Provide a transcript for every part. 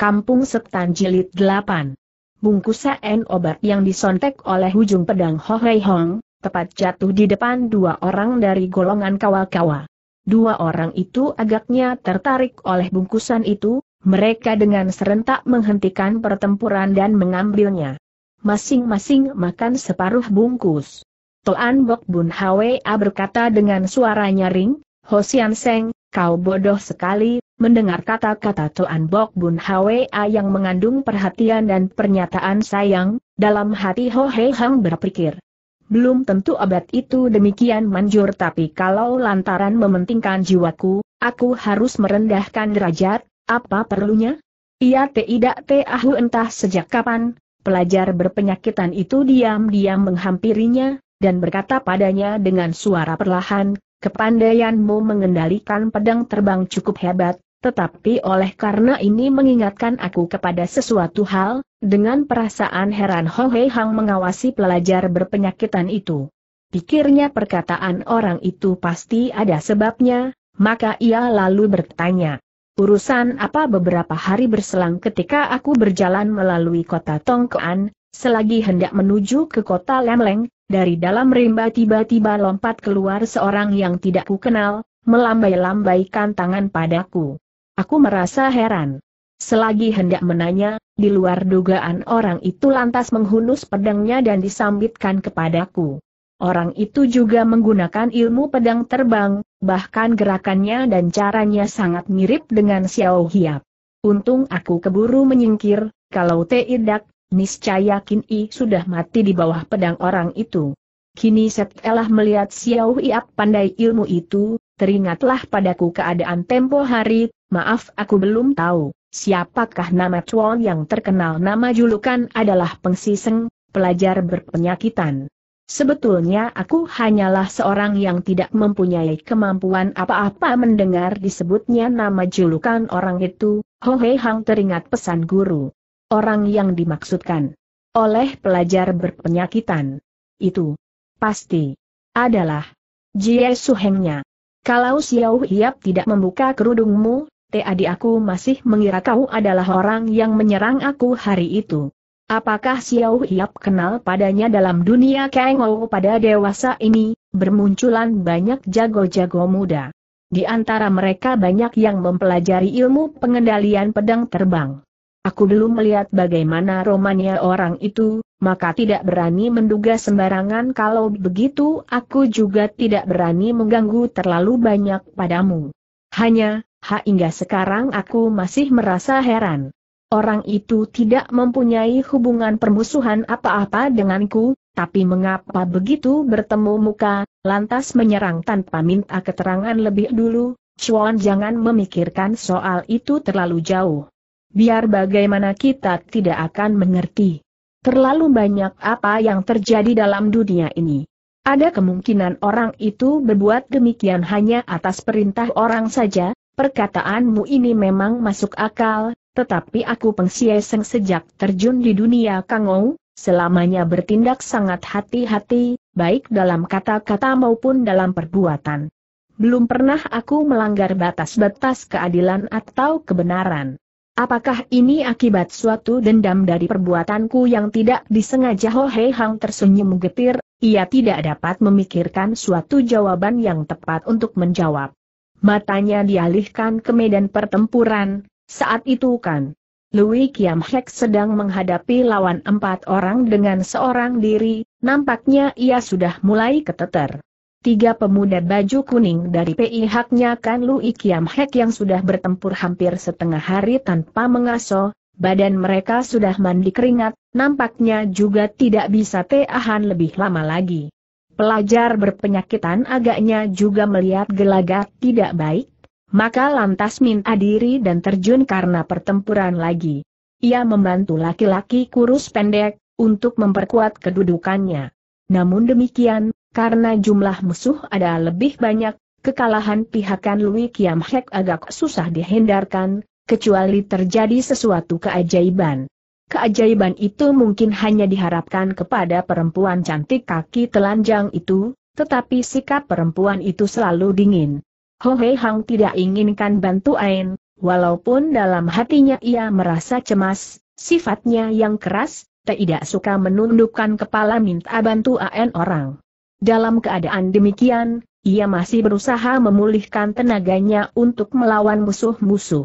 Kampung Setan Jilid 8 Bungkusan obat yang disontek oleh ujung pedang Ho Hei Hong, tepat jatuh di depan dua orang dari golongan kawa-kawa. Dua orang itu agaknya tertarik oleh bungkusan itu, mereka dengan serentak menghentikan pertempuran dan mengambilnya. Masing-masing makan separuh bungkus. Toan Bok Bun Hwa berkata dengan suara nyaring, Sian Seng, kau bodoh sekali, mendengar kata-kata Tuan Bok Bun Hwa yang mengandung perhatian dan pernyataan sayang, dalam hati Ho He Hang berpikir. Belum tentu abad itu demikian manjur tapi kalau lantaran mementingkan jiwaku, aku harus merendahkan derajat, apa perlunya? Ia tidak tahu entah sejak kapan, pelajar berpenyakitan itu diam-diam menghampirinya, dan berkata padanya dengan suara perlahan, Kepandaianmu mengendalikan pedang terbang cukup hebat, tetapi oleh karena ini mengingatkan aku kepada sesuatu hal, dengan perasaan heran Ho Hei Hang mengawasi pelajar berpenyakitan itu. Pikirnya perkataan orang itu pasti ada sebabnya, maka ia lalu bertanya. Urusan apa beberapa hari berselang ketika aku berjalan melalui kota Tongkoan, selagi hendak menuju ke kota Lemleng, dari dalam rimba tiba-tiba lompat keluar seorang yang tidak kukenal, melambai-lambaikan tangan padaku. Aku merasa heran. Selagi hendak menanya, di luar dugaan orang itu lantas menghunus pedangnya dan disambitkan kepadaku. Orang itu juga menggunakan ilmu pedang terbang, bahkan gerakannya dan caranya sangat mirip dengan Xiao Hiap. Untung aku keburu menyingkir, kalau tidak, Niscaya kini I sudah mati di bawah pedang orang itu. Kini setelah melihat Xiao Iap pandai ilmu itu, teringatlah padaku keadaan tempo hari, maaf aku belum tahu, siapakah nama Chuan yang terkenal nama julukan adalah Pengsiseng, pelajar berpenyakitan. Sebetulnya aku hanyalah seorang yang tidak mempunyai kemampuan apa-apa mendengar disebutnya nama julukan orang itu, Ho Hei Hang teringat pesan guru. Orang yang dimaksudkan oleh pelajar berpenyakitan itu pasti adalah Jie Suhengnya. Kalau Xiao Hiap tidak membuka kerudungmu, tadi aku masih mengira kau adalah orang yang menyerang aku hari itu. Apakah Xiao Hiap kenal padanya dalam dunia Kengou pada dewasa ini, bermunculan banyak jago-jago muda. Di antara mereka banyak yang mempelajari ilmu pengendalian pedang terbang. Aku belum melihat bagaimana romanya orang itu, maka tidak berani menduga sembarangan kalau begitu aku juga tidak berani mengganggu terlalu banyak padamu. Hanya, hingga sekarang aku masih merasa heran. Orang itu tidak mempunyai hubungan permusuhan apa-apa denganku, tapi mengapa begitu bertemu muka, lantas menyerang tanpa minta keterangan lebih dulu, Chuan jangan memikirkan soal itu terlalu jauh biar bagaimana kita tidak akan mengerti. Terlalu banyak apa yang terjadi dalam dunia ini. Ada kemungkinan orang itu berbuat demikian hanya atas perintah orang saja, perkataanmu ini memang masuk akal, tetapi aku pengsieseng sejak terjun di dunia kangou, selamanya bertindak sangat hati-hati, baik dalam kata-kata maupun dalam perbuatan. Belum pernah aku melanggar batas-batas keadilan atau kebenaran. Apakah ini akibat suatu dendam dari perbuatanku yang tidak disengaja Ho Hei Hang tersenyum getir, ia tidak dapat memikirkan suatu jawaban yang tepat untuk menjawab. Matanya dialihkan ke medan pertempuran, saat itu kan. Louis Kiam Hek sedang menghadapi lawan empat orang dengan seorang diri, nampaknya ia sudah mulai keteter. Tiga pemuda baju kuning dari pihaknya Kan Lu Ikiam Hek yang sudah bertempur hampir setengah hari tanpa mengaso, badan mereka sudah mandi keringat, nampaknya juga tidak bisa tahan lebih lama lagi. Pelajar berpenyakitan agaknya juga melihat gelagat tidak baik, maka lantas minta diri dan terjun karena pertempuran lagi. Ia membantu laki-laki kurus pendek, untuk memperkuat kedudukannya. Namun demikian, karena jumlah musuh ada lebih banyak, kekalahan pihakan Lui Kiam Hek agak susah dihindarkan, kecuali terjadi sesuatu keajaiban. Keajaiban itu mungkin hanya diharapkan kepada perempuan cantik kaki telanjang itu, tetapi sikap perempuan itu selalu dingin. Ho Hei Hang tidak inginkan bantuan, walaupun dalam hatinya ia merasa cemas, sifatnya yang keras, tidak suka menundukkan kepala minta bantuan orang. Dalam keadaan demikian, ia masih berusaha memulihkan tenaganya untuk melawan musuh-musuh.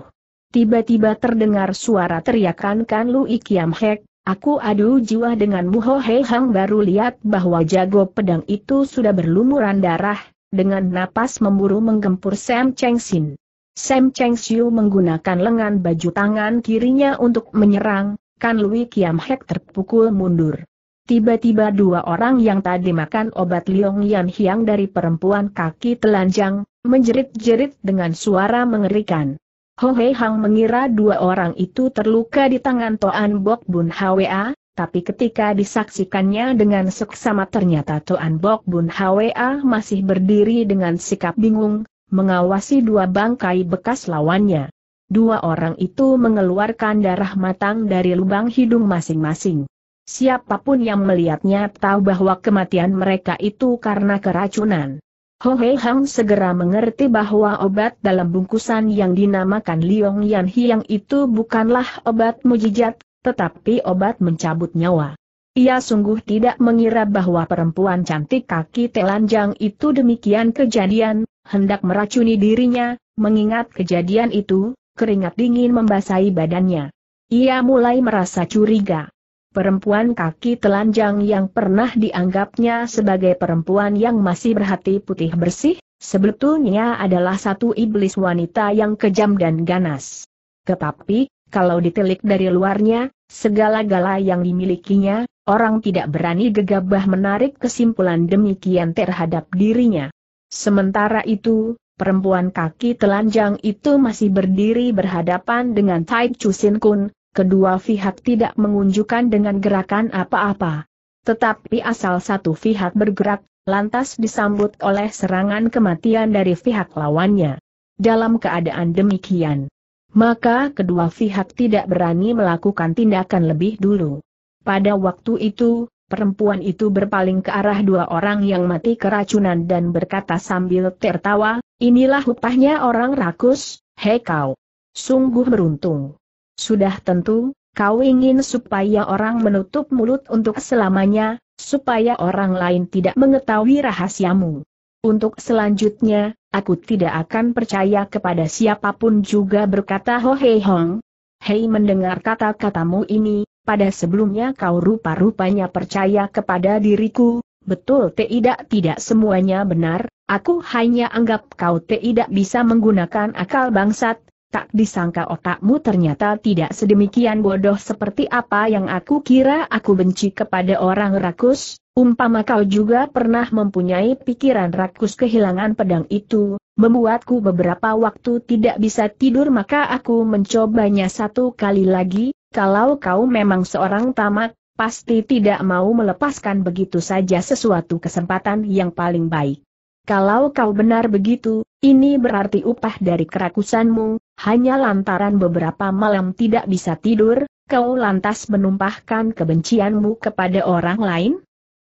Tiba-tiba terdengar suara teriakan Kan Lui Kiam Hek, aku adu jiwa dengan Ho Hei Hang baru lihat bahwa jago pedang itu sudah berlumuran darah, dengan napas memburu menggempur Sam Cheng Sin. Sam Cheng Siu menggunakan lengan baju tangan kirinya untuk menyerang, Kan Lui Kiam Hek terpukul mundur. Tiba-tiba dua orang yang tadi makan obat Liong Yan Hiang dari perempuan kaki telanjang, menjerit-jerit dengan suara mengerikan. Ho Hei Hang mengira dua orang itu terluka di tangan Toan Bok Bun Hwa, tapi ketika disaksikannya dengan seksama ternyata Toan Bok Bun Hwa masih berdiri dengan sikap bingung, mengawasi dua bangkai bekas lawannya. Dua orang itu mengeluarkan darah matang dari lubang hidung masing-masing. Siapapun yang melihatnya tahu bahwa kematian mereka itu karena keracunan. Ho Hei Hang segera mengerti bahwa obat dalam bungkusan yang dinamakan Liong Yan Hiang itu bukanlah obat mujijat, tetapi obat mencabut nyawa. Ia sungguh tidak mengira bahwa perempuan cantik kaki telanjang itu demikian kejadian, hendak meracuni dirinya, mengingat kejadian itu, keringat dingin membasahi badannya. Ia mulai merasa curiga perempuan kaki telanjang yang pernah dianggapnya sebagai perempuan yang masih berhati putih bersih, sebetulnya adalah satu iblis wanita yang kejam dan ganas. Tetapi, kalau ditelik dari luarnya, segala-gala yang dimilikinya, orang tidak berani gegabah menarik kesimpulan demikian terhadap dirinya. Sementara itu, perempuan kaki telanjang itu masih berdiri berhadapan dengan Tai Sin Kun, kedua pihak tidak mengunjukkan dengan gerakan apa-apa. Tetapi asal satu pihak bergerak, lantas disambut oleh serangan kematian dari pihak lawannya. Dalam keadaan demikian, maka kedua pihak tidak berani melakukan tindakan lebih dulu. Pada waktu itu, perempuan itu berpaling ke arah dua orang yang mati keracunan dan berkata sambil tertawa, inilah upahnya orang rakus, hei kau. Sungguh beruntung. Sudah tentu, kau ingin supaya orang menutup mulut untuk selamanya, supaya orang lain tidak mengetahui rahasiamu. Untuk selanjutnya, aku tidak akan percaya kepada siapapun juga berkata Ho Hei Hong. Hei mendengar kata-katamu ini, pada sebelumnya kau rupa-rupanya percaya kepada diriku, betul tidak tidak semuanya benar, aku hanya anggap kau tidak bisa menggunakan akal bangsat, tak disangka otakmu ternyata tidak sedemikian bodoh seperti apa yang aku kira aku benci kepada orang rakus, umpama kau juga pernah mempunyai pikiran rakus kehilangan pedang itu, membuatku beberapa waktu tidak bisa tidur maka aku mencobanya satu kali lagi, kalau kau memang seorang tamak, pasti tidak mau melepaskan begitu saja sesuatu kesempatan yang paling baik. Kalau kau benar begitu, ini berarti upah dari kerakusanmu, hanya lantaran beberapa malam tidak bisa tidur, kau lantas menumpahkan kebencianmu kepada orang lain?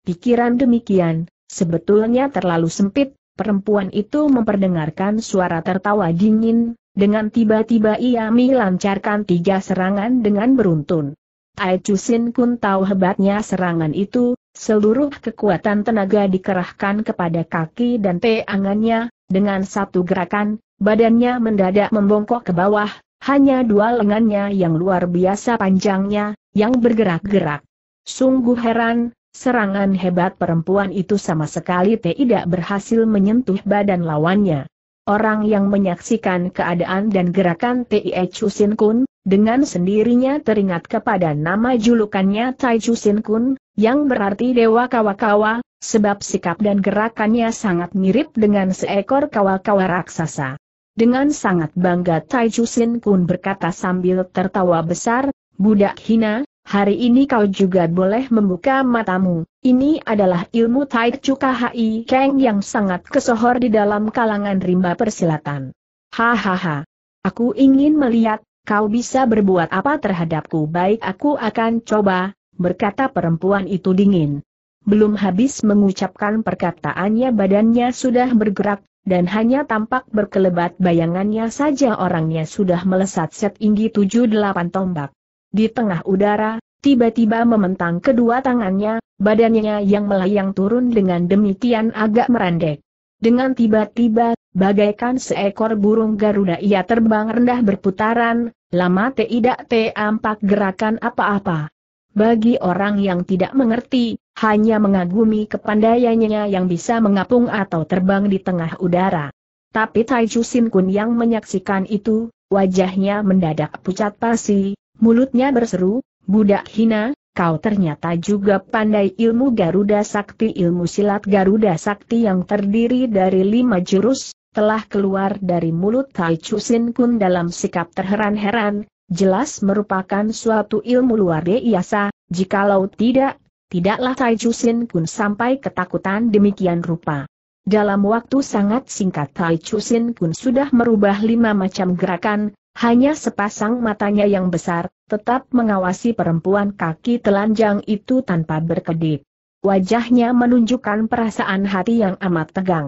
Pikiran demikian, sebetulnya terlalu sempit, perempuan itu memperdengarkan suara tertawa dingin, dengan tiba-tiba ia melancarkan tiga serangan dengan beruntun. Ai Chusin Kun tahu hebatnya serangan itu, Seluruh kekuatan tenaga dikerahkan kepada kaki dan teangannya, dengan satu gerakan, badannya mendadak membongkok ke bawah, hanya dua lengannya yang luar biasa panjangnya, yang bergerak-gerak. Sungguh heran, serangan hebat perempuan itu sama sekali tidak berhasil menyentuh badan lawannya. Orang yang menyaksikan keadaan dan gerakan Tie Chusin Kun, dengan sendirinya teringat kepada nama julukannya Tai Chusin Kun, yang berarti Dewa Kawakawa, sebab sikap dan gerakannya sangat mirip dengan seekor kawakawa raksasa. Dengan sangat bangga Tai Chusin Kun berkata sambil tertawa besar, Budak hina, Hari ini kau juga boleh membuka matamu. Ini adalah ilmu Tai Chu Kahai Kang yang sangat kesohor di dalam kalangan rimba persilatan. Hahaha. Aku ingin melihat, kau bisa berbuat apa terhadapku baik aku akan coba, berkata perempuan itu dingin. Belum habis mengucapkan perkataannya badannya sudah bergerak, dan hanya tampak berkelebat bayangannya saja orangnya sudah melesat setinggi tujuh delapan tombak. Di tengah udara, tiba-tiba mementang kedua tangannya, badannya yang melayang turun dengan demikian agak merendek. Dengan tiba-tiba, bagaikan seekor burung Garuda ia terbang rendah berputaran, lama tidak tampak gerakan apa-apa. Bagi orang yang tidak mengerti, hanya mengagumi kepandaiannya yang bisa mengapung atau terbang di tengah udara. Tapi Tai Chu Sin Kun yang menyaksikan itu, wajahnya mendadak pucat pasi, Mulutnya berseru, budak hina, kau ternyata juga pandai ilmu Garuda Sakti ilmu silat Garuda Sakti yang terdiri dari lima jurus, telah keluar dari mulut Tai Sin Kun dalam sikap terheran-heran, jelas merupakan suatu ilmu luar biasa, jikalau tidak, tidaklah Tai Sin Kun sampai ketakutan demikian rupa. Dalam waktu sangat singkat Tai Sin Kun sudah merubah lima macam gerakan, hanya sepasang matanya yang besar, tetap mengawasi perempuan kaki telanjang itu tanpa berkedip. Wajahnya menunjukkan perasaan hati yang amat tegang.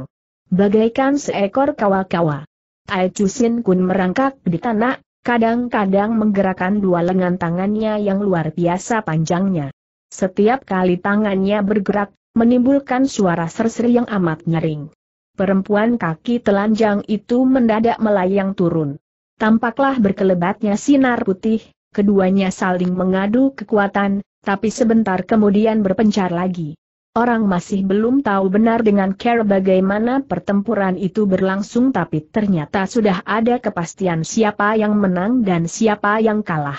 Bagaikan seekor kawa-kawa. Sin Kun merangkak di tanah, kadang-kadang menggerakkan dua lengan tangannya yang luar biasa panjangnya. Setiap kali tangannya bergerak, menimbulkan suara serseri yang amat nyering. Perempuan kaki telanjang itu mendadak melayang turun tampaklah berkelebatnya sinar putih, keduanya saling mengadu kekuatan, tapi sebentar kemudian berpencar lagi. Orang masih belum tahu benar dengan care bagaimana pertempuran itu berlangsung tapi ternyata sudah ada kepastian siapa yang menang dan siapa yang kalah.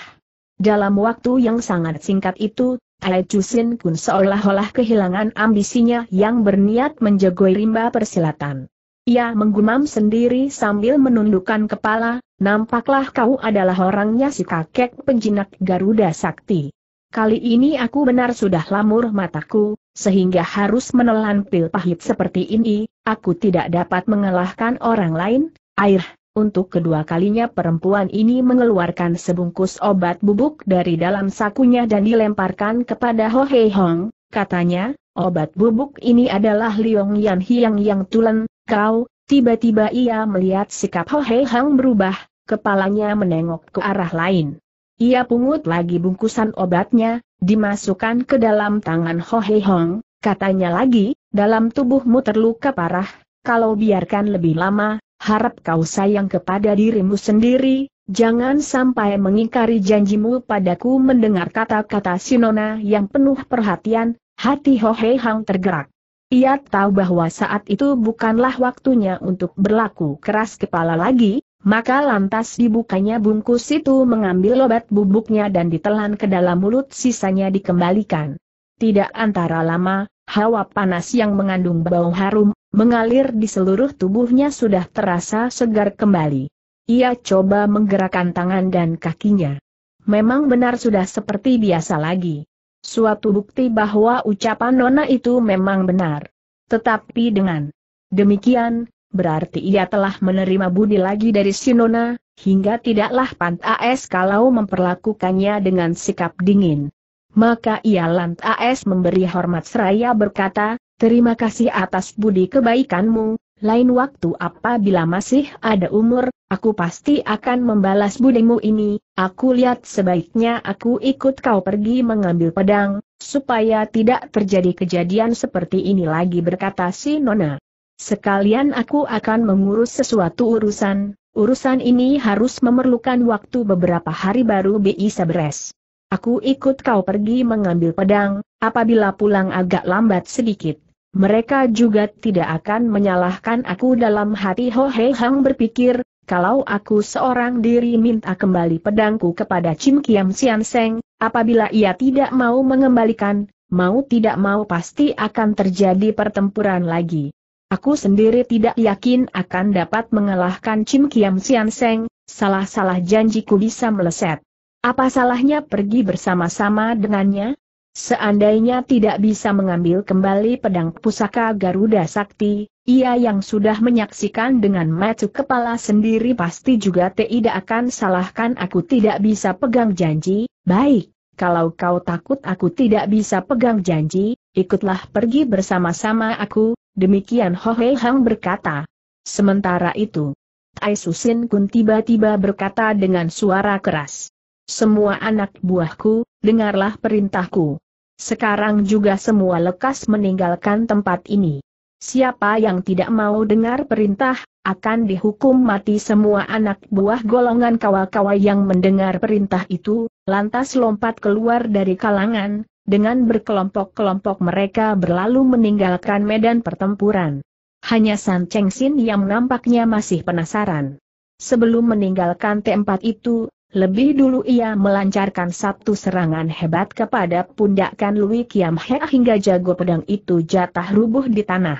Dalam waktu yang sangat singkat itu, Tae Chusin Kun seolah-olah kehilangan ambisinya yang berniat menjagoi rimba persilatan. Ia menggumam sendiri sambil menundukkan kepala, nampaklah kau adalah orangnya si kakek penjinak Garuda Sakti. Kali ini aku benar sudah lamur mataku, sehingga harus menelan pil pahit seperti ini, aku tidak dapat mengalahkan orang lain, air, untuk kedua kalinya perempuan ini mengeluarkan sebungkus obat bubuk dari dalam sakunya dan dilemparkan kepada Ho Hei Hong, katanya, obat bubuk ini adalah Liong Yan Hiang yang tulen, Kau, tiba-tiba ia melihat sikap Ho Hei Hang berubah, kepalanya menengok ke arah lain. Ia pungut lagi bungkusan obatnya, dimasukkan ke dalam tangan Ho Hei Hong, katanya lagi, dalam tubuhmu terluka parah, kalau biarkan lebih lama, harap kau sayang kepada dirimu sendiri, Jangan sampai mengingkari janjimu padaku mendengar kata-kata Sinona yang penuh perhatian, hati Ho Hei Hang tergerak. Ia tahu bahwa saat itu bukanlah waktunya untuk berlaku keras kepala lagi, maka lantas dibukanya bungkus itu mengambil obat bubuknya dan ditelan ke dalam mulut sisanya dikembalikan. Tidak antara lama, hawa panas yang mengandung bau harum, mengalir di seluruh tubuhnya sudah terasa segar kembali. Ia coba menggerakkan tangan dan kakinya. Memang benar sudah seperti biasa lagi suatu bukti bahwa ucapan Nona itu memang benar. Tetapi dengan demikian, berarti ia telah menerima budi lagi dari si Nona, hingga tidaklah Pantas kalau memperlakukannya dengan sikap dingin. Maka ia Lantas memberi hormat seraya berkata, Terima kasih atas budi kebaikanmu, lain waktu apabila masih ada umur, aku pasti akan membalas budimu ini, aku lihat sebaiknya aku ikut kau pergi mengambil pedang, supaya tidak terjadi kejadian seperti ini lagi berkata si Nona. Sekalian aku akan mengurus sesuatu urusan, urusan ini harus memerlukan waktu beberapa hari baru bisa beres. Aku ikut kau pergi mengambil pedang, apabila pulang agak lambat sedikit, mereka juga tidak akan menyalahkan aku dalam hati Ho He Hang berpikir, kalau aku seorang diri minta kembali pedangku kepada Chim Kiam Sian Seng, apabila ia tidak mau mengembalikan, mau tidak mau pasti akan terjadi pertempuran lagi. Aku sendiri tidak yakin akan dapat mengalahkan Chim Kiam Sian Seng, salah-salah janjiku bisa meleset. Apa salahnya pergi bersama-sama dengannya? Seandainya tidak bisa mengambil kembali pedang pusaka Garuda Sakti, ia yang sudah menyaksikan dengan mata kepala sendiri pasti juga tidak akan salahkan aku tidak bisa pegang janji, baik. Kalau kau takut aku tidak bisa pegang janji, ikutlah pergi bersama-sama aku, demikian Hei Hang berkata. Sementara itu, Tai Susin Kun tiba-tiba berkata dengan suara keras. Semua anak buahku, dengarlah perintahku. Sekarang juga semua lekas meninggalkan tempat ini. Siapa yang tidak mau dengar perintah, akan dihukum mati semua anak buah golongan kawal-kawal yang mendengar perintah itu, lantas lompat keluar dari kalangan, dengan berkelompok-kelompok mereka berlalu meninggalkan medan pertempuran. Hanya San Cheng Xin yang nampaknya masih penasaran. Sebelum meninggalkan tempat itu, lebih dulu ia melancarkan satu serangan hebat kepada pundakan Lui Kiam He hingga jago pedang itu jatah rubuh di tanah.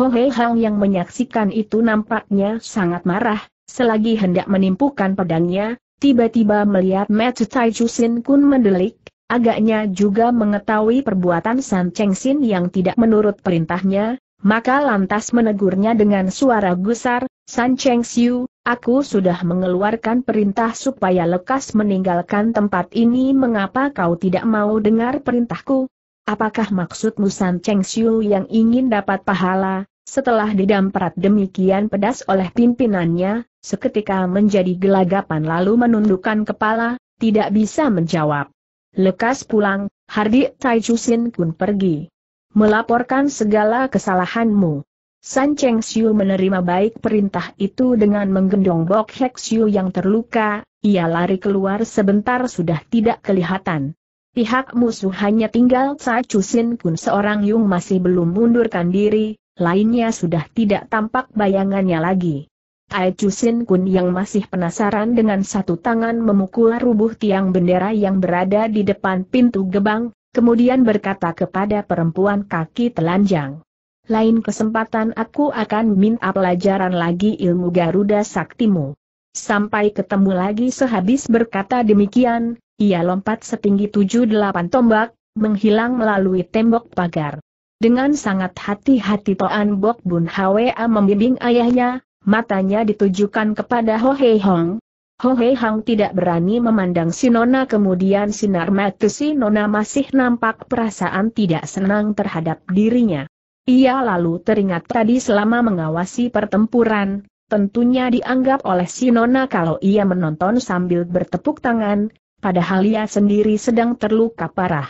Ho Hei Hang yang menyaksikan itu nampaknya sangat marah, selagi hendak menimpukan pedangnya, tiba-tiba melihat Matsu Tai Chusin Kun mendelik, agaknya juga mengetahui perbuatan San Cheng Sin yang tidak menurut perintahnya, maka lantas menegurnya dengan suara gusar, San Cheng Xiu, aku sudah mengeluarkan perintah supaya lekas meninggalkan tempat ini mengapa kau tidak mau dengar perintahku? Apakah maksudmu San Cheng Xiu yang ingin dapat pahala, setelah didamprat demikian pedas oleh pimpinannya, seketika menjadi gelagapan lalu menundukkan kepala, tidak bisa menjawab. Lekas pulang, Hardi Tai Chusin Kun pergi. Melaporkan segala kesalahanmu. San Cheng Xiu menerima baik perintah itu dengan menggendong Bok Hek Xiu yang terluka, ia lari keluar sebentar sudah tidak kelihatan. Pihak musuh hanya tinggal Chu Sin Kun seorang Yung masih belum mundurkan diri, lainnya sudah tidak tampak bayangannya lagi. Ai Sin Kun yang masih penasaran dengan satu tangan memukul rubuh tiang bendera yang berada di depan pintu gebang, kemudian berkata kepada perempuan kaki telanjang lain kesempatan aku akan minta pelajaran lagi ilmu Garuda Saktimu. Sampai ketemu lagi sehabis berkata demikian, ia lompat setinggi tujuh delapan tombak, menghilang melalui tembok pagar. Dengan sangat hati-hati Toan Bok Bun Hwa membimbing ayahnya, matanya ditujukan kepada Ho Hei Hong. Ho Hei Hong tidak berani memandang si Nona kemudian sinar mata Nona masih nampak perasaan tidak senang terhadap dirinya. Ia lalu teringat tadi selama mengawasi pertempuran, tentunya dianggap oleh Sinona kalau ia menonton sambil bertepuk tangan, padahal ia sendiri sedang terluka parah.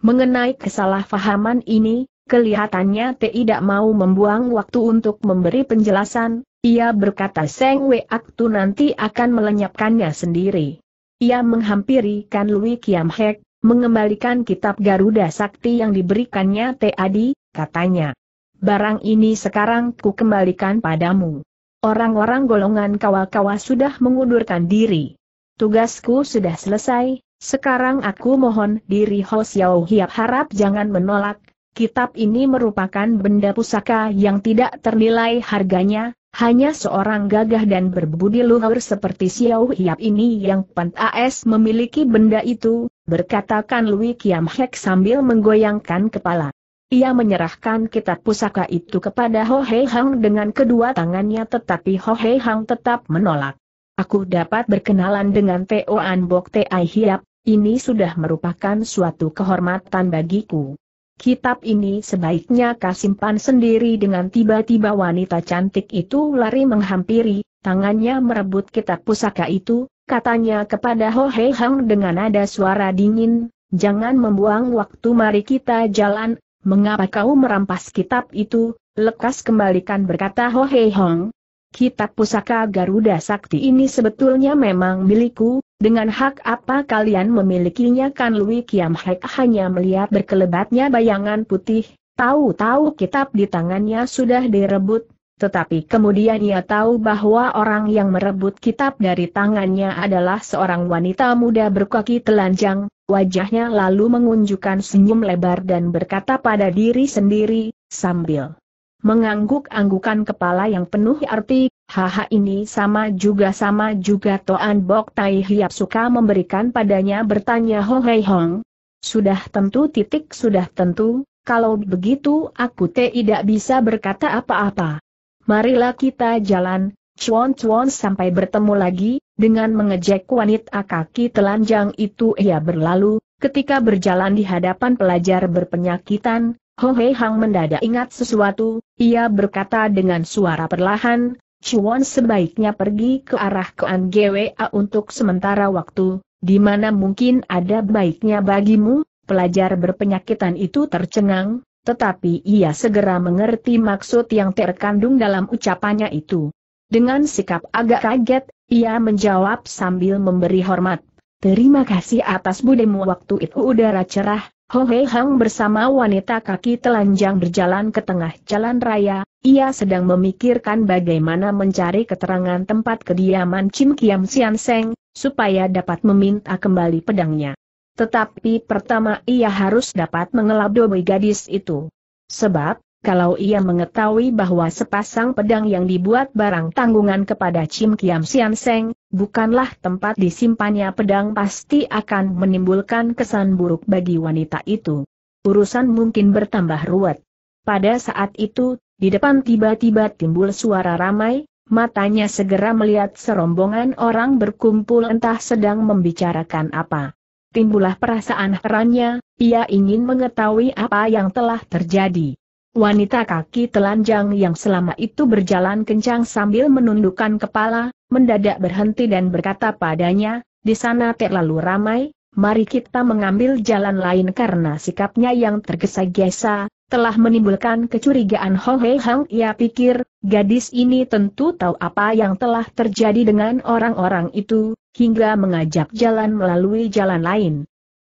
Mengenai kesalahpahaman ini, kelihatannya tidak mau membuang waktu untuk memberi penjelasan, ia berkata Seng Wei Aktu nanti akan melenyapkannya sendiri. Ia menghampiri Kan Lui Kiam Hek, mengembalikan kitab Garuda Sakti yang diberikannya adi katanya. Barang ini sekarang ku kembalikan padamu. Orang-orang golongan kawal kawah sudah mengundurkan diri. Tugasku sudah selesai, sekarang aku mohon diri Ho Xiao Hiap harap jangan menolak. Kitab ini merupakan benda pusaka yang tidak ternilai harganya, hanya seorang gagah dan berbudi luhur seperti Xiao Hiap ini yang pantas memiliki benda itu, berkatakan Lui Kiam Hek sambil menggoyangkan kepala. Ia menyerahkan kitab pusaka itu kepada Ho Hei Hang dengan kedua tangannya tetapi Ho Hei Hang tetap menolak. Aku dapat berkenalan dengan Teo An Bok Ai Hiap, ini sudah merupakan suatu kehormatan bagiku. Kitab ini sebaiknya kasimpan sendiri dengan tiba-tiba wanita cantik itu lari menghampiri, tangannya merebut kitab pusaka itu, katanya kepada Ho Hei Hang dengan nada suara dingin, Jangan membuang waktu mari kita jalan, Mengapa kau merampas kitab itu? Lekas kembalikan berkata Ho Hei Hong. Kitab pusaka Garuda Sakti ini sebetulnya memang milikku, dengan hak apa kalian memilikinya kan Lui Kiam Hek hanya melihat berkelebatnya bayangan putih, tahu-tahu kitab di tangannya sudah direbut, tetapi kemudian ia tahu bahwa orang yang merebut kitab dari tangannya adalah seorang wanita muda berkaki telanjang, wajahnya lalu mengunjukkan senyum lebar dan berkata pada diri sendiri, sambil mengangguk-anggukan kepala yang penuh arti, haha ini sama juga sama juga Toan Bok Tai Hiap suka memberikan padanya bertanya Ho Hei Hong. Sudah tentu titik sudah tentu, kalau begitu aku tidak bisa berkata apa-apa. Marilah kita jalan, cuan-cuan sampai bertemu lagi, dengan mengejek wanita kaki telanjang itu ia berlalu, ketika berjalan di hadapan pelajar berpenyakitan, Ho Hei Hang mendadak ingat sesuatu, ia berkata dengan suara perlahan, Chuan sebaiknya pergi ke arah Kean GWA untuk sementara waktu, di mana mungkin ada baiknya bagimu, pelajar berpenyakitan itu tercengang, tetapi ia segera mengerti maksud yang terkandung dalam ucapannya itu. Dengan sikap agak kaget, ia menjawab sambil memberi hormat. Terima kasih atas budemu waktu itu udara cerah, Ho Hei Hang bersama wanita kaki telanjang berjalan ke tengah jalan raya, ia sedang memikirkan bagaimana mencari keterangan tempat kediaman Kim Kiam Sian Seng, supaya dapat meminta kembali pedangnya. Tetapi pertama ia harus dapat mengelabui gadis itu. Sebab, kalau ia mengetahui bahwa sepasang pedang yang dibuat barang tanggungan kepada Chim Kiam Sian Seng, bukanlah tempat disimpannya pedang pasti akan menimbulkan kesan buruk bagi wanita itu. Urusan mungkin bertambah ruwet. Pada saat itu, di depan tiba-tiba timbul suara ramai, matanya segera melihat serombongan orang berkumpul entah sedang membicarakan apa. Timbullah perasaan herannya, ia ingin mengetahui apa yang telah terjadi. Wanita kaki telanjang yang selama itu berjalan kencang sambil menundukkan kepala, mendadak berhenti dan berkata padanya, di sana terlalu ramai, mari kita mengambil jalan lain karena sikapnya yang tergesa-gesa, telah menimbulkan kecurigaan Ho Hei Hang ia pikir, gadis ini tentu tahu apa yang telah terjadi dengan orang-orang itu, hingga mengajak jalan melalui jalan lain.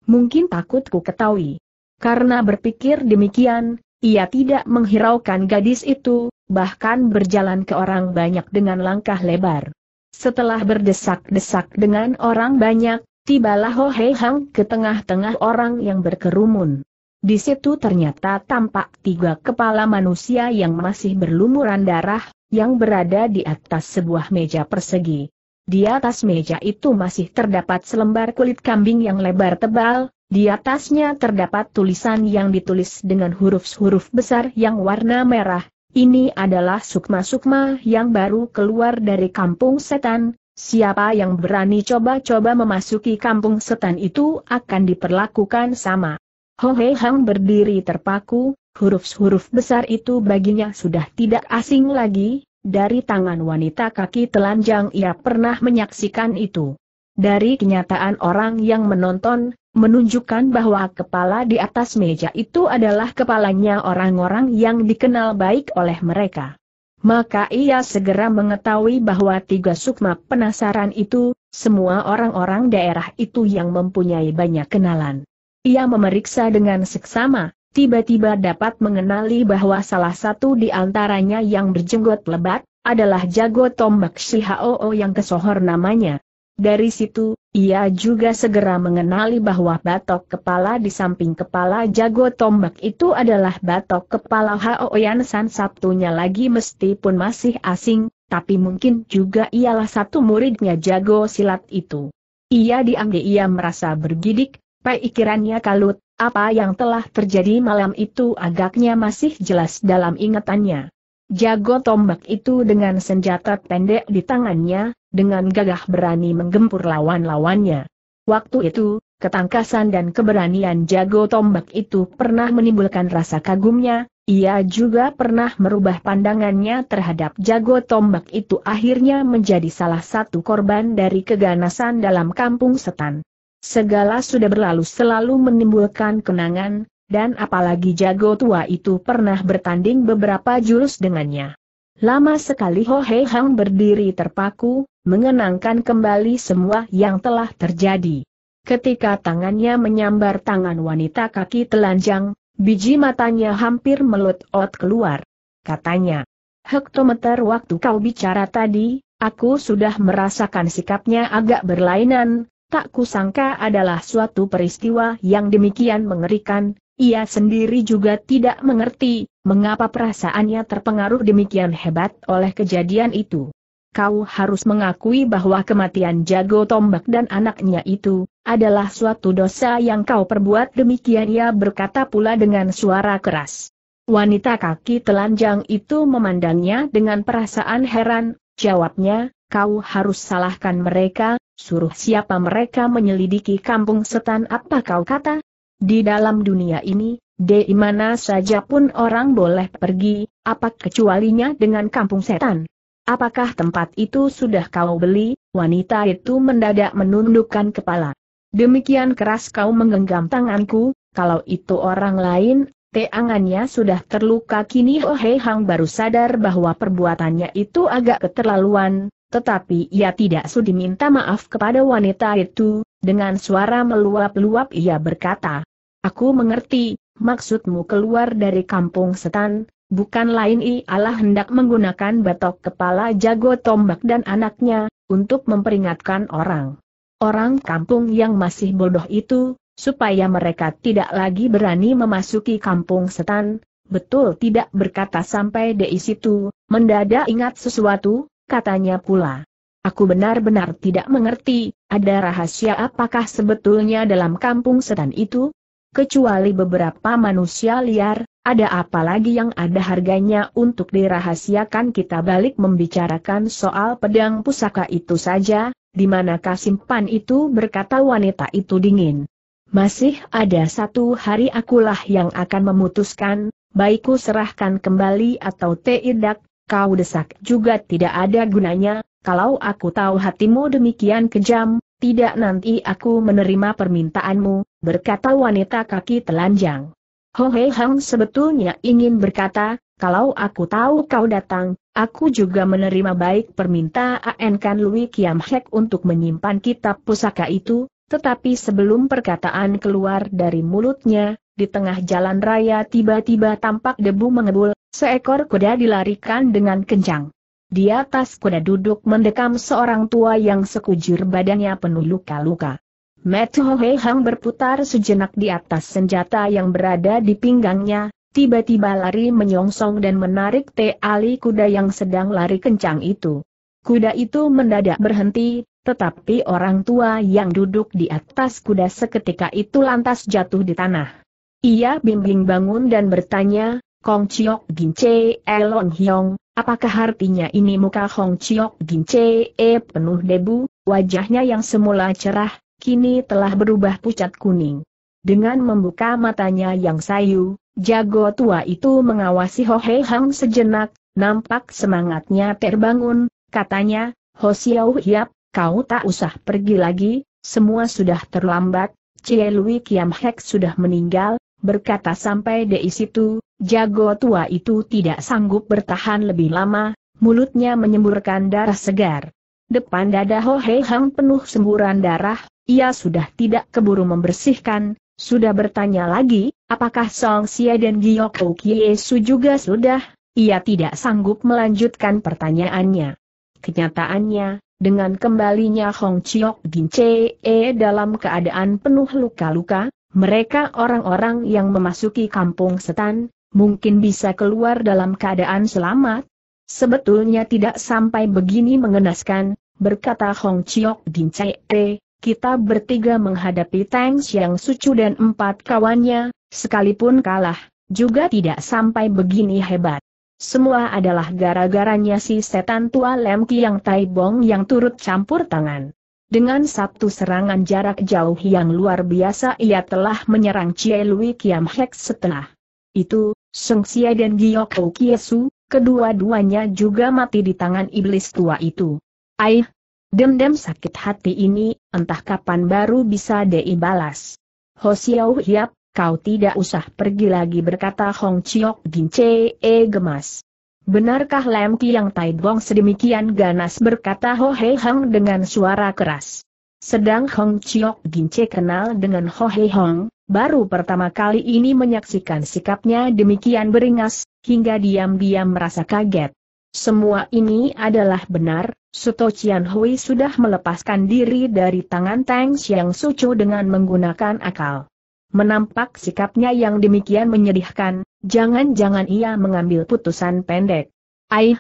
Mungkin takut ku ketahui. Karena berpikir demikian, ia tidak menghiraukan gadis itu, bahkan berjalan ke orang banyak dengan langkah lebar. Setelah berdesak-desak dengan orang banyak, tibalah Ho Hei Hang ke tengah-tengah orang yang berkerumun. Di situ ternyata tampak tiga kepala manusia yang masih berlumuran darah, yang berada di atas sebuah meja persegi. Di atas meja itu masih terdapat selembar kulit kambing yang lebar tebal, di atasnya terdapat tulisan yang ditulis dengan huruf-huruf besar yang warna merah. Ini adalah sukma-sukma yang baru keluar dari kampung setan. Siapa yang berani coba-coba memasuki kampung setan itu akan diperlakukan sama. Ho He Hang berdiri terpaku, huruf-huruf besar itu baginya sudah tidak asing lagi, dari tangan wanita kaki telanjang ia pernah menyaksikan itu. Dari kenyataan orang yang menonton, menunjukkan bahwa kepala di atas meja itu adalah kepalanya orang-orang yang dikenal baik oleh mereka. Maka ia segera mengetahui bahwa tiga sukma penasaran itu, semua orang-orang daerah itu yang mempunyai banyak kenalan. Ia memeriksa dengan seksama, tiba-tiba dapat mengenali bahwa salah satu di antaranya yang berjenggot lebat, adalah jago tombak Shihao yang kesohor namanya, dari situ, ia juga segera mengenali bahwa batok kepala di samping kepala jago tombak itu adalah batok kepala Haoyan San Sabtunya lagi meskipun masih asing, tapi mungkin juga ialah satu muridnya jago silat itu. Ia diambil ia merasa bergidik, pikirannya kalut, apa yang telah terjadi malam itu agaknya masih jelas dalam ingatannya. Jago tombak itu dengan senjata pendek di tangannya, dengan gagah berani menggempur lawan-lawannya. Waktu itu, ketangkasan dan keberanian jago tombak itu pernah menimbulkan rasa kagumnya, ia juga pernah merubah pandangannya terhadap jago tombak itu akhirnya menjadi salah satu korban dari keganasan dalam kampung setan. Segala sudah berlalu selalu menimbulkan kenangan, dan apalagi jago tua itu pernah bertanding beberapa jurus dengannya. Lama sekali Ho Hei Hang berdiri terpaku, mengenangkan kembali semua yang telah terjadi. Ketika tangannya menyambar tangan wanita kaki telanjang, biji matanya hampir melotot keluar. Katanya, hektometer waktu kau bicara tadi, aku sudah merasakan sikapnya agak berlainan, tak kusangka adalah suatu peristiwa yang demikian mengerikan, ia sendiri juga tidak mengerti, mengapa perasaannya terpengaruh demikian hebat oleh kejadian itu. Kau harus mengakui bahwa kematian Jago Tombak dan anaknya itu, adalah suatu dosa yang kau perbuat demikian ia berkata pula dengan suara keras. Wanita kaki telanjang itu memandangnya dengan perasaan heran, jawabnya, kau harus salahkan mereka, suruh siapa mereka menyelidiki kampung setan apa kau kata, di dalam dunia ini, di mana saja pun orang boleh pergi, apa kecualinya dengan kampung setan. Apakah tempat itu sudah kau beli? Wanita itu mendadak menundukkan kepala. Demikian keras kau menggenggam tanganku, kalau itu orang lain, teangannya sudah terluka kini Oh Hei Hang baru sadar bahwa perbuatannya itu agak keterlaluan, tetapi ia tidak sudi minta maaf kepada wanita itu, dengan suara meluap-luap ia berkata, Aku mengerti, maksudmu keluar dari kampung setan, bukan lain ialah hendak menggunakan batok kepala jago tombak dan anaknya, untuk memperingatkan orang. Orang kampung yang masih bodoh itu, supaya mereka tidak lagi berani memasuki kampung setan, betul tidak berkata sampai di situ, mendadak ingat sesuatu, katanya pula. Aku benar-benar tidak mengerti, ada rahasia apakah sebetulnya dalam kampung setan itu? kecuali beberapa manusia liar, ada apa lagi yang ada harganya untuk dirahasiakan kita balik membicarakan soal pedang pusaka itu saja, di manakah simpan itu berkata wanita itu dingin. Masih ada satu hari akulah yang akan memutuskan, baikku serahkan kembali atau tidak, kau desak juga tidak ada gunanya, kalau aku tahu hatimu demikian kejam, tidak nanti aku menerima permintaanmu, berkata wanita kaki telanjang. Ho Hei Hang sebetulnya ingin berkata, kalau aku tahu kau datang, aku juga menerima baik permintaan Kan Lui Kiam Hek untuk menyimpan kitab pusaka itu, tetapi sebelum perkataan keluar dari mulutnya, di tengah jalan raya tiba-tiba tampak debu mengebul, seekor kuda dilarikan dengan kencang. Di atas kuda duduk mendekam seorang tua yang sekujur badannya penuh luka-luka. Metu Hei Hang berputar sejenak di atas senjata yang berada di pinggangnya, tiba-tiba lari menyongsong dan menarik ali kuda yang sedang lari kencang itu. Kuda itu mendadak berhenti, tetapi orang tua yang duduk di atas kuda seketika itu lantas jatuh di tanah. Ia bimbing bangun dan bertanya, Kong Chiok Che Elon Hyong, Apakah artinya ini muka Hong Chiok Gin Chee penuh debu, wajahnya yang semula cerah, kini telah berubah pucat kuning. Dengan membuka matanya yang sayu, jago tua itu mengawasi Ho Hei Hang sejenak, nampak semangatnya terbangun, katanya, Ho Xiao Hiap, kau tak usah pergi lagi, semua sudah terlambat, Cie Lui Kiam Hek sudah meninggal, berkata sampai di situ, Jago tua itu tidak sanggup bertahan lebih lama, mulutnya menyemburkan darah segar. Depan dada Ho Hei Hang penuh semburan darah, ia sudah tidak keburu membersihkan, sudah bertanya lagi, apakah Song Xie dan Kie Su juga sudah, ia tidak sanggup melanjutkan pertanyaannya. Kenyataannya, dengan kembalinya Hong Chiok Chee dalam keadaan penuh luka-luka, mereka orang-orang yang memasuki kampung setan, mungkin bisa keluar dalam keadaan selamat? Sebetulnya tidak sampai begini mengenaskan, berkata Hong Chiok Din Chee, kita bertiga menghadapi Tang Xiang Sucu dan empat kawannya, sekalipun kalah, juga tidak sampai begini hebat. Semua adalah gara-garanya si setan tua Lem Kiang Tai Bong yang turut campur tangan. Dengan satu serangan jarak jauh yang luar biasa ia telah menyerang Chie Lui Kiam Hek setelah itu, Seng Xia dan Giyoko Kiesu, kedua-duanya juga mati di tangan iblis tua itu. Aih, dendam sakit hati ini, entah kapan baru bisa Dei balas. Hosiao Hiap, kau tidak usah pergi lagi berkata Hong Chiok Che E gemas. Benarkah Lam Kiang Tai Bong sedemikian ganas berkata Ho Hei Hong dengan suara keras. Sedang Hong Chiok Che kenal dengan Ho Hei Hong, baru pertama kali ini menyaksikan sikapnya demikian beringas, hingga diam-diam merasa kaget. Semua ini adalah benar, Suto Chian Hui sudah melepaskan diri dari tangan Tang Xiang Sucu dengan menggunakan akal. Menampak sikapnya yang demikian menyedihkan, jangan-jangan ia mengambil putusan pendek. Aih!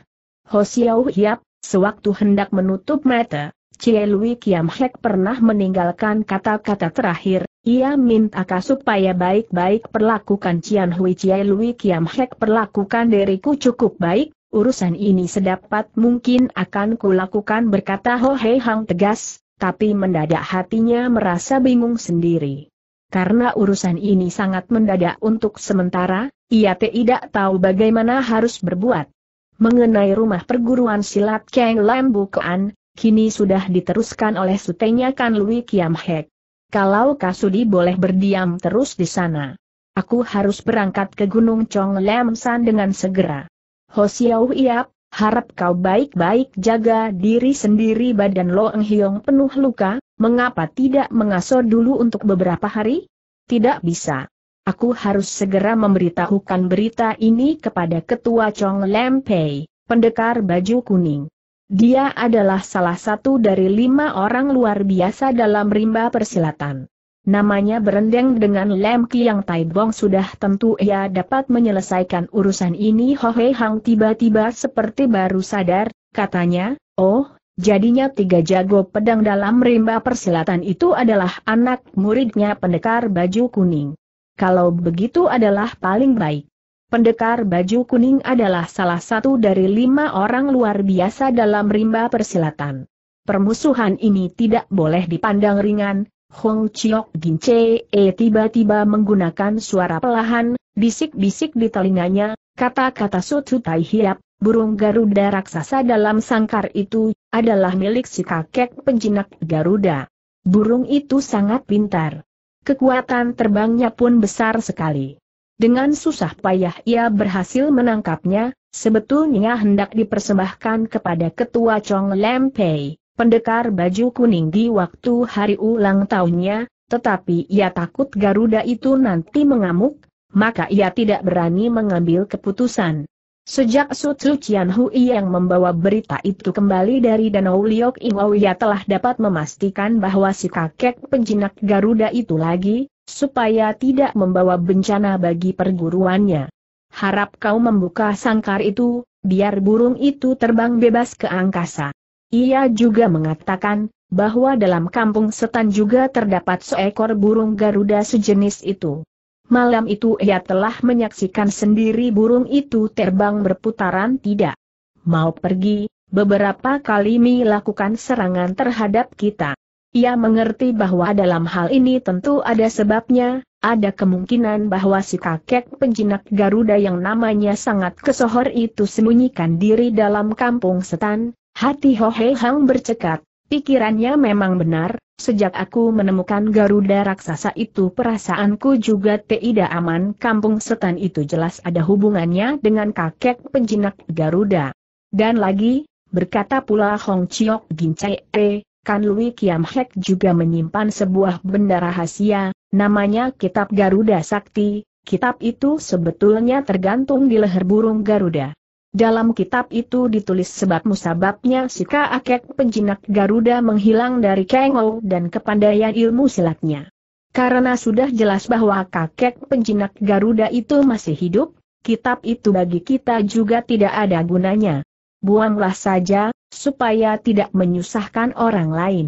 Ho Xiao Hiap, sewaktu hendak menutup mata, Cie Lui Kiam Hek pernah meninggalkan kata-kata terakhir, ia minta supaya baik-baik perlakukan Cian Hui Chiai Lui Kiam Hek perlakukan diriku cukup baik, urusan ini sedapat mungkin akan kulakukan berkata Ho Hei Hang tegas, tapi mendadak hatinya merasa bingung sendiri. Karena urusan ini sangat mendadak untuk sementara, ia tidak tahu bagaimana harus berbuat. Mengenai rumah perguruan silat Kang Lam Bukuan, kini sudah diteruskan oleh sutenya Kan Lui Kiam Hek kalau Kasudi boleh berdiam terus di sana. Aku harus berangkat ke Gunung Chong Lam dengan segera. Ho Xiao Iap, harap kau baik-baik jaga diri sendiri badan Lo Eng Hiong penuh luka, mengapa tidak mengaso dulu untuk beberapa hari? Tidak bisa. Aku harus segera memberitahukan berita ini kepada Ketua Chong Lam pendekar baju kuning. Dia adalah salah satu dari lima orang luar biasa dalam rimba persilatan. Namanya berendeng dengan Lem Kiang Bong sudah tentu ia dapat menyelesaikan urusan ini Ho Hohe Hang tiba-tiba seperti baru sadar, katanya, oh, jadinya tiga jago pedang dalam rimba persilatan itu adalah anak muridnya pendekar baju kuning. Kalau begitu adalah paling baik. Pendekar baju kuning adalah salah satu dari lima orang luar biasa dalam rimba persilatan. Permusuhan ini tidak boleh dipandang ringan, Hong Chiok Che E tiba-tiba menggunakan suara pelahan, bisik-bisik di telinganya, kata-kata Sutu Tai Hiap, burung Garuda raksasa dalam sangkar itu, adalah milik si kakek penjinak Garuda. Burung itu sangat pintar. Kekuatan terbangnya pun besar sekali. Dengan susah payah ia berhasil menangkapnya, sebetulnya hendak dipersembahkan kepada ketua Chong Lempei, pendekar baju kuning di waktu hari ulang tahunnya, tetapi ia takut Garuda itu nanti mengamuk, maka ia tidak berani mengambil keputusan. Sejak Sutsu Cian Hui yang membawa berita itu kembali dari Danau Liok Iwau ia telah dapat memastikan bahwa si kakek penjinak Garuda itu lagi, supaya tidak membawa bencana bagi perguruannya. Harap kau membuka sangkar itu, biar burung itu terbang bebas ke angkasa. Ia juga mengatakan, bahwa dalam kampung setan juga terdapat seekor burung Garuda sejenis itu. Malam itu ia telah menyaksikan sendiri burung itu terbang berputaran tidak mau pergi, beberapa kali mi lakukan serangan terhadap kita. Ia mengerti bahwa dalam hal ini tentu ada sebabnya, ada kemungkinan bahwa si kakek penjinak Garuda yang namanya sangat kesohor itu sembunyikan diri dalam kampung setan, hati Hohe Hang bercekat. Pikirannya memang benar, sejak aku menemukan Garuda raksasa itu perasaanku juga tidak aman kampung setan itu jelas ada hubungannya dengan kakek penjinak Garuda. Dan lagi, berkata pula Hong Chiok Gincai, Kan Lui Kiam Hek juga menyimpan sebuah benda rahasia, namanya Kitab Garuda Sakti, kitab itu sebetulnya tergantung di leher burung Garuda. Dalam kitab itu ditulis sebab musababnya Sika Akek penjinak Garuda menghilang dari Kengou dan kepandaian ilmu silatnya. Karena sudah jelas bahwa kakek penjinak Garuda itu masih hidup, kitab itu bagi kita juga tidak ada gunanya. Buanglah saja, supaya tidak menyusahkan orang lain.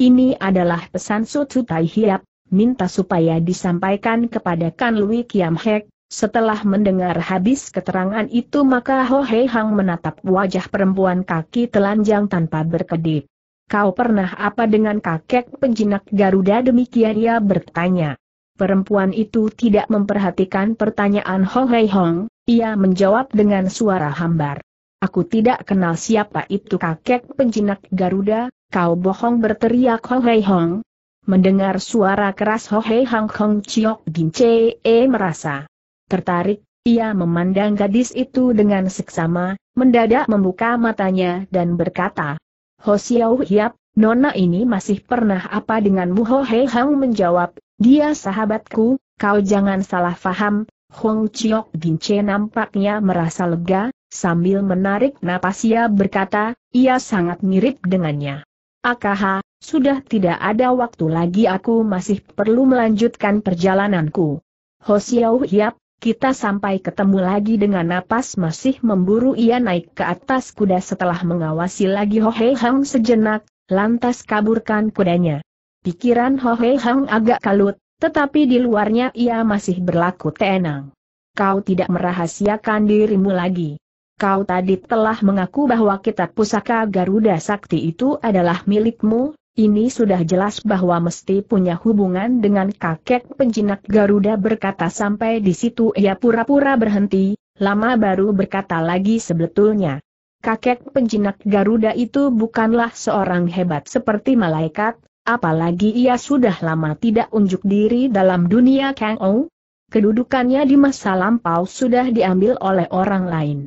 Ini adalah pesan Sutu Tai Hiap, minta supaya disampaikan kepada Kan Lui Kiam Hek. Setelah mendengar habis keterangan itu maka Ho Hei Hang menatap wajah perempuan kaki telanjang tanpa berkedip. Kau pernah apa dengan kakek penjinak Garuda demikian ia bertanya. Perempuan itu tidak memperhatikan pertanyaan Ho Hei Hong, ia menjawab dengan suara hambar. Aku tidak kenal siapa itu kakek penjinak Garuda, kau bohong berteriak Ho Hei Hong. Mendengar suara keras Ho Hei Hong Hong Chiok Gin Chee merasa tertarik, ia memandang gadis itu dengan seksama, mendadak membuka matanya dan berkata, Ho Xiao Hiap, Nona ini masih pernah apa denganmu Ho Hei Hong menjawab, dia sahabatku, kau jangan salah faham, Hong Chiok Gin Chee nampaknya merasa lega, Sambil menarik napas ia berkata, ia sangat mirip dengannya. Akaha, sudah tidak ada waktu lagi aku masih perlu melanjutkan perjalananku. Hosiau Hiap, kita sampai ketemu lagi dengan napas masih memburu ia naik ke atas kuda setelah mengawasi lagi Hei Hang sejenak, lantas kaburkan kudanya. Pikiran Hei Hang agak kalut, tetapi di luarnya ia masih berlaku tenang. Kau tidak merahasiakan dirimu lagi. Kau tadi telah mengaku bahwa kitab pusaka Garuda Sakti itu adalah milikmu, ini sudah jelas bahwa mesti punya hubungan dengan kakek penjinak Garuda berkata sampai di situ ia pura-pura berhenti, lama baru berkata lagi sebetulnya. Kakek penjinak Garuda itu bukanlah seorang hebat seperti malaikat, apalagi ia sudah lama tidak unjuk diri dalam dunia Kang Ou. Kedudukannya di masa lampau sudah diambil oleh orang lain.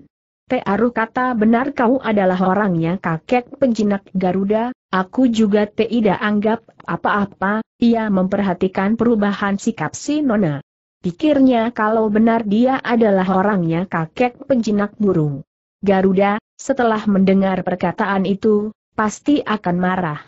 Taruh kata benar kau adalah orangnya kakek penjinak Garuda, aku juga tidak anggap apa-apa, ia memperhatikan perubahan sikap si Nona. Pikirnya kalau benar dia adalah orangnya kakek penjinak burung. Garuda, setelah mendengar perkataan itu, pasti akan marah.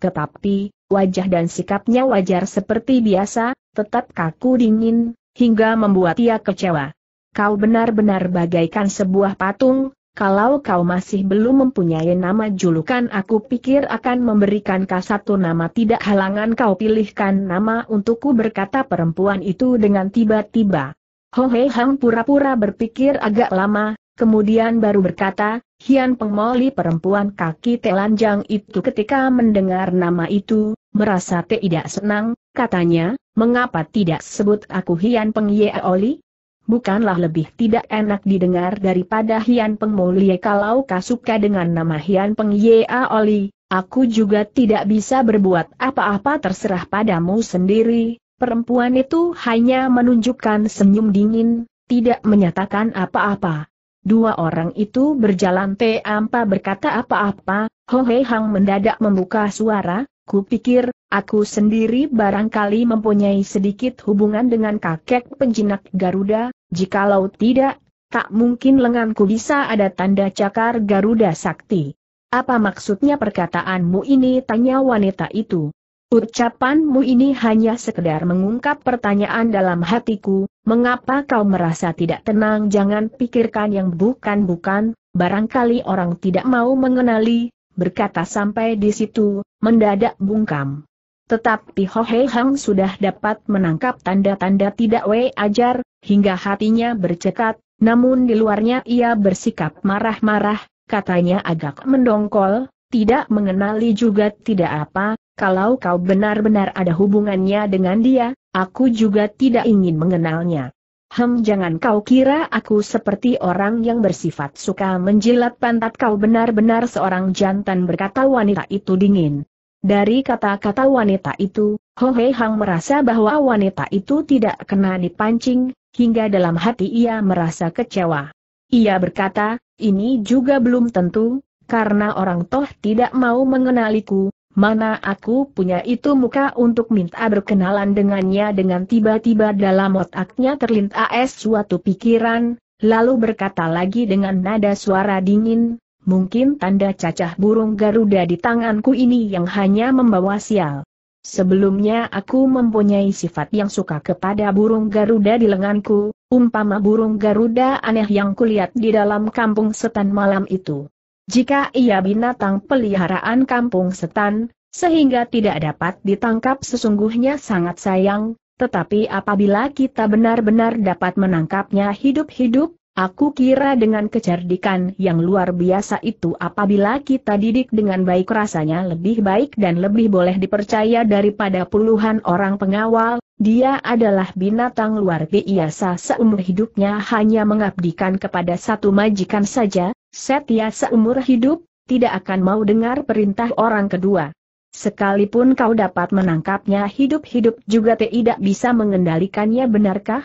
Tetapi, wajah dan sikapnya wajar seperti biasa, tetap kaku dingin, hingga membuat ia kecewa. Kau benar-benar bagaikan sebuah patung, kalau kau masih belum mempunyai nama julukan aku pikir akan memberikan kau satu nama tidak halangan kau pilihkan nama untukku berkata perempuan itu dengan tiba-tiba. Ho Hei Hang pura-pura berpikir agak lama, kemudian baru berkata, Hian Pengmoli perempuan kaki telanjang itu ketika mendengar nama itu, merasa tidak senang, katanya, mengapa tidak sebut aku Hian Peng Ye Oli? bukanlah lebih tidak enak didengar daripada Hian Peng Mo Lie kalau kasuka dengan nama Hian Peng Ye A Oli, aku juga tidak bisa berbuat apa-apa terserah padamu sendiri, perempuan itu hanya menunjukkan senyum dingin, tidak menyatakan apa-apa. Dua orang itu berjalan tanpa berkata apa-apa, Ho Hei Hang mendadak membuka suara, Ku pikir, aku sendiri barangkali mempunyai sedikit hubungan dengan kakek penjinak Garuda, Jikalau tidak, tak mungkin lenganku bisa ada tanda cakar Garuda Sakti. Apa maksudnya perkataanmu ini? Tanya wanita itu. Ucapanmu ini hanya sekedar mengungkap pertanyaan dalam hatiku, mengapa kau merasa tidak tenang jangan pikirkan yang bukan-bukan, barangkali orang tidak mau mengenali, berkata sampai di situ, mendadak bungkam. Tetapi Ho Hei Hang sudah dapat menangkap tanda-tanda tidak ajar, hingga hatinya bercekat, namun di luarnya ia bersikap marah-marah, katanya agak mendongkol, tidak mengenali juga tidak apa, kalau kau benar-benar ada hubungannya dengan dia, aku juga tidak ingin mengenalnya. Hem jangan kau kira aku seperti orang yang bersifat suka menjilat pantat kau benar-benar seorang jantan berkata wanita itu dingin. Dari kata-kata wanita itu, Ho Hei Hang merasa bahwa wanita itu tidak kena dipancing, hingga dalam hati ia merasa kecewa. Ia berkata, ini juga belum tentu, karena orang toh tidak mau mengenaliku, mana aku punya itu muka untuk minta berkenalan dengannya dengan tiba-tiba dalam otaknya terlintas suatu pikiran, lalu berkata lagi dengan nada suara dingin, mungkin tanda cacah burung Garuda di tanganku ini yang hanya membawa sial. Sebelumnya aku mempunyai sifat yang suka kepada burung Garuda di lenganku, umpama burung Garuda aneh yang kulihat di dalam kampung setan malam itu. Jika ia binatang peliharaan kampung setan, sehingga tidak dapat ditangkap sesungguhnya sangat sayang, tetapi apabila kita benar-benar dapat menangkapnya hidup-hidup, Aku kira dengan kecerdikan yang luar biasa itu apabila kita didik dengan baik rasanya lebih baik dan lebih boleh dipercaya daripada puluhan orang pengawal, dia adalah binatang luar biasa seumur hidupnya hanya mengabdikan kepada satu majikan saja, setia seumur hidup, tidak akan mau dengar perintah orang kedua. Sekalipun kau dapat menangkapnya hidup-hidup juga tidak bisa mengendalikannya benarkah?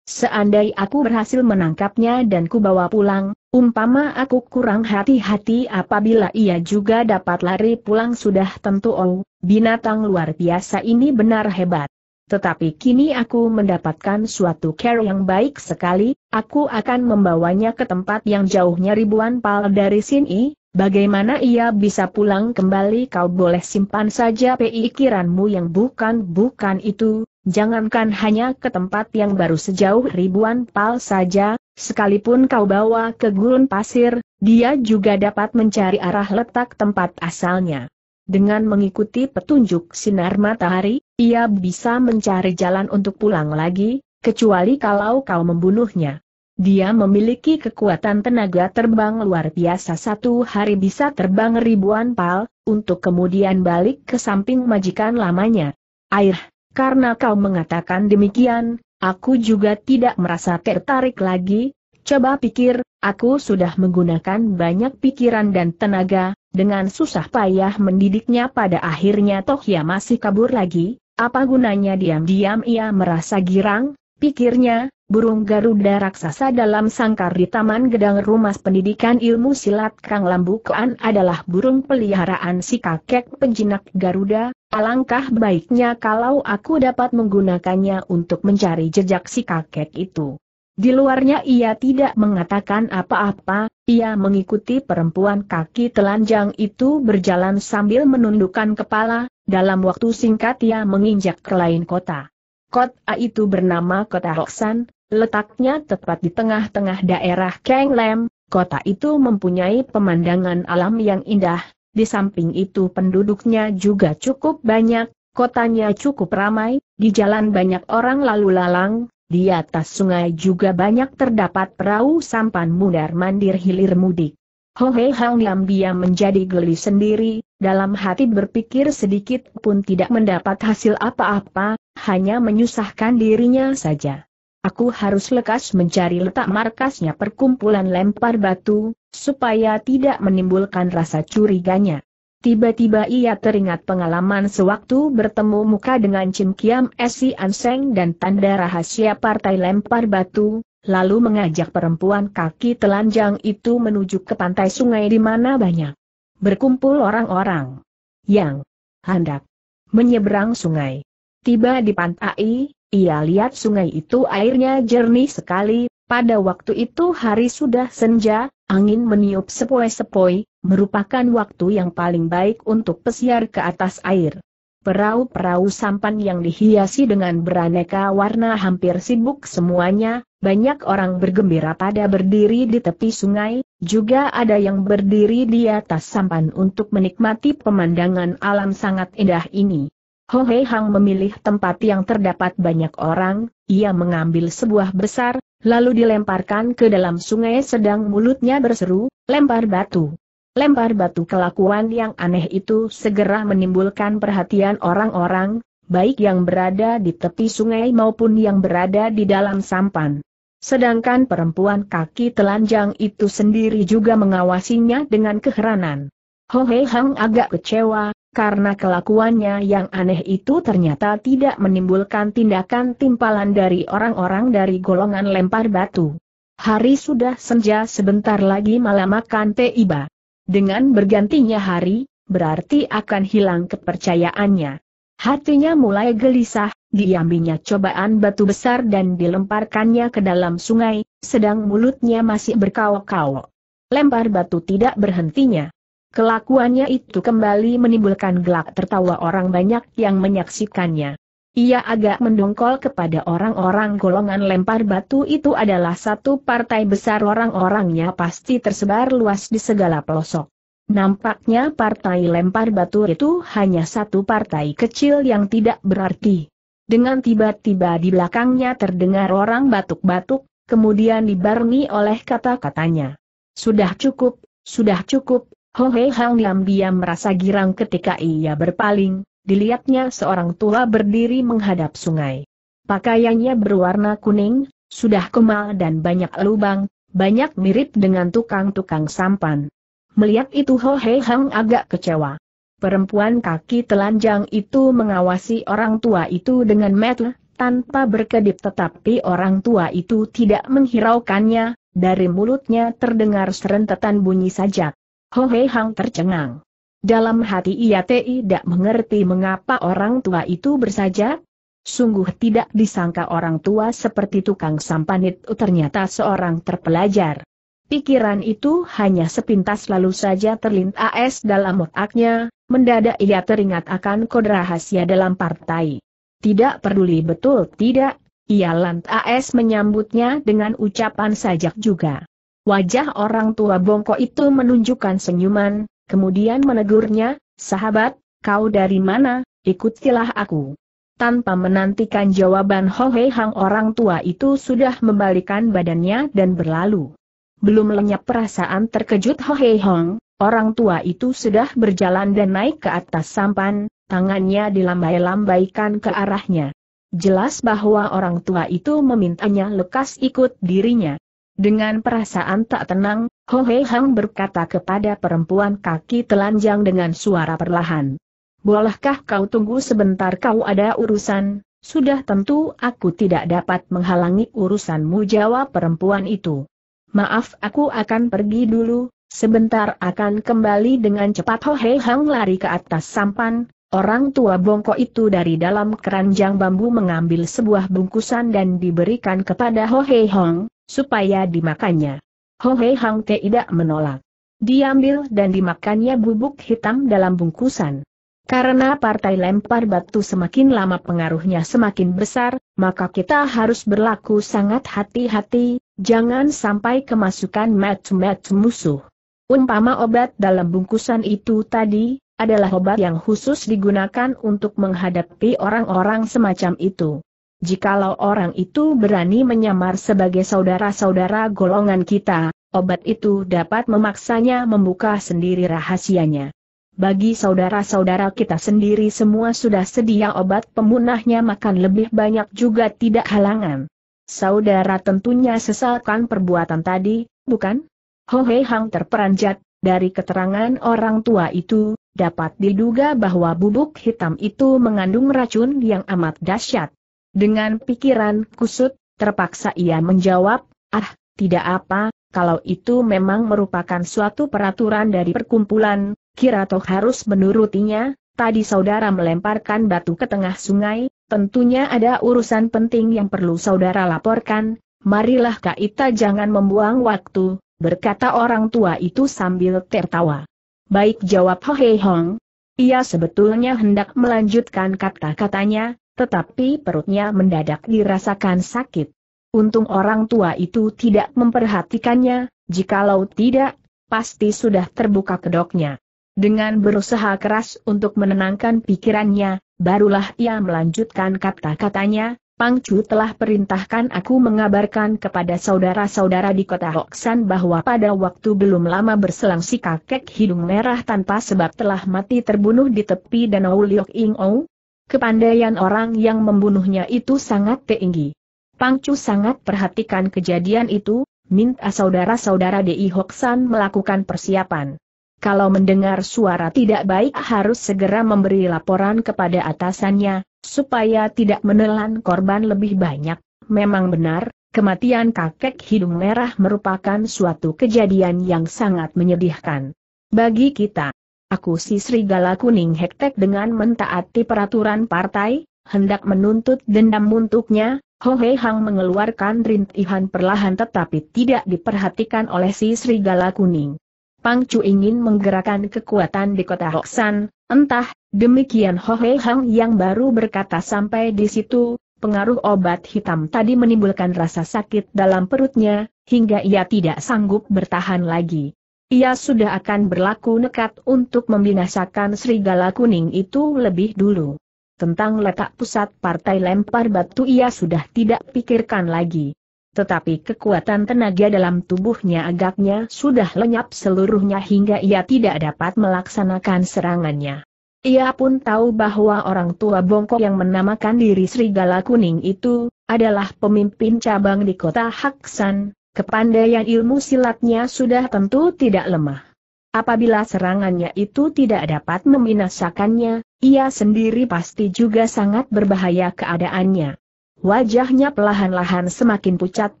Seandai aku berhasil menangkapnya dan kubawa pulang, umpama aku kurang hati-hati apabila ia juga dapat lari pulang sudah tentu oh, binatang luar biasa ini benar hebat. Tetapi kini aku mendapatkan suatu care yang baik sekali, aku akan membawanya ke tempat yang jauhnya ribuan pal dari sini, bagaimana ia bisa pulang kembali kau boleh simpan saja pikiranmu yang bukan-bukan itu, jangankan hanya ke tempat yang baru sejauh ribuan pal saja, sekalipun kau bawa ke gurun pasir, dia juga dapat mencari arah letak tempat asalnya. Dengan mengikuti petunjuk sinar matahari, ia bisa mencari jalan untuk pulang lagi, kecuali kalau kau membunuhnya. Dia memiliki kekuatan tenaga terbang luar biasa satu hari bisa terbang ribuan pal, untuk kemudian balik ke samping majikan lamanya. Air, karena kau mengatakan demikian, aku juga tidak merasa tertarik lagi. Coba pikir, aku sudah menggunakan banyak pikiran dan tenaga, dengan susah payah mendidiknya pada akhirnya toh ia masih kabur lagi, apa gunanya diam-diam ia merasa girang, pikirnya, burung Garuda raksasa dalam sangkar di Taman Gedang Rumah Pendidikan Ilmu Silat Kang Lambu Kuan adalah burung peliharaan si kakek penjinak Garuda, alangkah baiknya kalau aku dapat menggunakannya untuk mencari jejak si kakek itu. Di luarnya ia tidak mengatakan apa-apa, ia mengikuti perempuan kaki telanjang itu berjalan sambil menundukkan kepala, dalam waktu singkat ia menginjak ke lain kota. Kota itu bernama Kota Roksan, Letaknya tepat di tengah-tengah daerah Kang Lem, kota itu mempunyai pemandangan alam yang indah, di samping itu penduduknya juga cukup banyak, kotanya cukup ramai, di jalan banyak orang lalu lalang, di atas sungai juga banyak terdapat perahu sampan mudar mandir hilir mudik. Ho Hei Hang Lam Bia menjadi geli sendiri, dalam hati berpikir sedikit pun tidak mendapat hasil apa-apa, hanya menyusahkan dirinya saja. Aku harus lekas mencari letak markasnya perkumpulan lempar batu, supaya tidak menimbulkan rasa curiganya. Tiba-tiba ia teringat pengalaman sewaktu bertemu muka dengan Cim Kiam Esi Anseng dan tanda rahasia partai lempar batu, lalu mengajak perempuan kaki telanjang itu menuju ke pantai sungai di mana banyak berkumpul orang-orang yang hendak menyeberang sungai. Tiba di pantai, ia lihat sungai itu airnya jernih sekali, pada waktu itu hari sudah senja, angin meniup sepoi-sepoi, merupakan waktu yang paling baik untuk pesiar ke atas air. Perahu-perahu sampan yang dihiasi dengan beraneka warna hampir sibuk semuanya, banyak orang bergembira pada berdiri di tepi sungai, juga ada yang berdiri di atas sampan untuk menikmati pemandangan alam sangat indah ini. Ho Hei Hang memilih tempat yang terdapat banyak orang, ia mengambil sebuah besar, lalu dilemparkan ke dalam sungai sedang mulutnya berseru, lempar batu. Lempar batu kelakuan yang aneh itu segera menimbulkan perhatian orang-orang, baik yang berada di tepi sungai maupun yang berada di dalam sampan. Sedangkan perempuan kaki telanjang itu sendiri juga mengawasinya dengan keheranan. Ho Hei Hang agak kecewa, karena kelakuannya yang aneh itu ternyata tidak menimbulkan tindakan timpalan dari orang-orang dari golongan lempar batu. Hari sudah senja sebentar lagi malam akan tiba. Dengan bergantinya hari, berarti akan hilang kepercayaannya. Hatinya mulai gelisah, diambilnya cobaan batu besar dan dilemparkannya ke dalam sungai, sedang mulutnya masih berkawok-kawok. Lempar batu tidak berhentinya. Kelakuannya itu kembali menimbulkan gelak tertawa orang banyak yang menyaksikannya. Ia agak mendongkol kepada orang-orang golongan lempar batu itu adalah satu partai besar orang-orangnya pasti tersebar luas di segala pelosok. Nampaknya partai lempar batu itu hanya satu partai kecil yang tidak berarti. Dengan tiba-tiba di belakangnya terdengar orang batuk-batuk, kemudian dibarengi oleh kata-katanya. Sudah cukup, sudah cukup, Ho Hei Hang diam-diam merasa girang ketika ia berpaling, dilihatnya seorang tua berdiri menghadap sungai. Pakaiannya berwarna kuning, sudah kemal dan banyak lubang, banyak mirip dengan tukang-tukang sampan. Melihat itu Ho Hei Hang agak kecewa. Perempuan kaki telanjang itu mengawasi orang tua itu dengan metel, tanpa berkedip tetapi orang tua itu tidak menghiraukannya, dari mulutnya terdengar serentetan bunyi sajak. Ho Hei Hang tercengang. Dalam hati ia tidak mengerti mengapa orang tua itu bersaja. Sungguh tidak disangka orang tua seperti tukang sampanit ternyata seorang terpelajar. Pikiran itu hanya sepintas lalu saja terlintas dalam otaknya, mendadak ia teringat akan kode rahasia dalam partai. Tidak peduli betul tidak, ia lantas menyambutnya dengan ucapan sajak juga. Wajah orang tua bongko itu menunjukkan senyuman, kemudian menegurnya, sahabat, kau dari mana, ikutilah aku. Tanpa menantikan jawaban Ho Hei Hang orang tua itu sudah membalikan badannya dan berlalu. Belum lenyap perasaan terkejut Ho Hei Hong, orang tua itu sudah berjalan dan naik ke atas sampan, tangannya dilambai-lambaikan ke arahnya. Jelas bahwa orang tua itu memintanya lekas ikut dirinya. Dengan perasaan tak tenang, Ho Hei Hang berkata kepada perempuan kaki telanjang dengan suara perlahan. Bolehkah kau tunggu sebentar kau ada urusan? Sudah tentu aku tidak dapat menghalangi urusanmu jawab perempuan itu. Maaf aku akan pergi dulu, sebentar akan kembali dengan cepat Ho Hei Hang lari ke atas sampan, Orang tua bongkok itu dari dalam keranjang bambu mengambil sebuah bungkusan dan diberikan kepada Ho Hei Hong, supaya dimakannya. Ho Hei Hang tidak menolak. Diambil dan dimakannya bubuk hitam dalam bungkusan. Karena partai lempar batu semakin lama pengaruhnya semakin besar, maka kita harus berlaku sangat hati-hati, jangan sampai kemasukan match-match musuh. Umpama obat dalam bungkusan itu tadi, adalah obat yang khusus digunakan untuk menghadapi orang-orang semacam itu. Jikalau orang itu berani menyamar sebagai saudara-saudara golongan kita, obat itu dapat memaksanya membuka sendiri rahasianya. Bagi saudara-saudara kita sendiri semua sudah sedia obat pemunahnya makan lebih banyak juga tidak halangan. Saudara tentunya sesalkan perbuatan tadi, bukan? Hohei Hang terperanjat, dari keterangan orang tua itu, dapat diduga bahwa bubuk hitam itu mengandung racun yang amat dahsyat. Dengan pikiran kusut, terpaksa ia menjawab, ah, tidak apa, kalau itu memang merupakan suatu peraturan dari perkumpulan, kira toh harus menurutinya, tadi saudara melemparkan batu ke tengah sungai, tentunya ada urusan penting yang perlu saudara laporkan, marilah kak Ita jangan membuang waktu, berkata orang tua itu sambil tertawa. Baik jawab Ho Hei Hong. Ia sebetulnya hendak melanjutkan kata-katanya, tetapi perutnya mendadak dirasakan sakit. Untung orang tua itu tidak memperhatikannya, jikalau tidak, pasti sudah terbuka kedoknya. Dengan berusaha keras untuk menenangkan pikirannya, barulah ia melanjutkan kata-katanya, Pang telah perintahkan aku mengabarkan kepada saudara-saudara di kota Hoksan bahwa pada waktu belum lama berselang si kakek hidung merah tanpa sebab telah mati terbunuh di tepi danau Liok Ing Ou, Kepandaian orang yang membunuhnya itu sangat tinggi. Pangcu sangat perhatikan kejadian itu, minta ah, saudara-saudara Di Hoksan melakukan persiapan. Kalau mendengar suara tidak baik harus segera memberi laporan kepada atasannya, supaya tidak menelan korban lebih banyak. Memang benar, kematian kakek hidung merah merupakan suatu kejadian yang sangat menyedihkan. Bagi kita, aku si serigala kuning hektek dengan mentaati peraturan partai, hendak menuntut dendam untuknya, Hohe Hang mengeluarkan rintihan perlahan tetapi tidak diperhatikan oleh si serigala kuning. Pang Chu ingin menggerakkan kekuatan di kota Hoksan, entah, demikian Ho Hohe Hang yang baru berkata sampai di situ, pengaruh obat hitam tadi menimbulkan rasa sakit dalam perutnya, hingga ia tidak sanggup bertahan lagi. Ia sudah akan berlaku nekat untuk membinasakan serigala kuning itu lebih dulu. Tentang letak pusat partai lempar batu ia sudah tidak pikirkan lagi. Tetapi kekuatan tenaga dalam tubuhnya agaknya sudah lenyap seluruhnya hingga ia tidak dapat melaksanakan serangannya. Ia pun tahu bahwa orang tua bongkok yang menamakan diri Serigala Kuning itu, adalah pemimpin cabang di kota Haksan, Kepandaian ilmu silatnya sudah tentu tidak lemah. Apabila serangannya itu tidak dapat membinasakannya, ia sendiri pasti juga sangat berbahaya keadaannya. Wajahnya pelahan lahan semakin pucat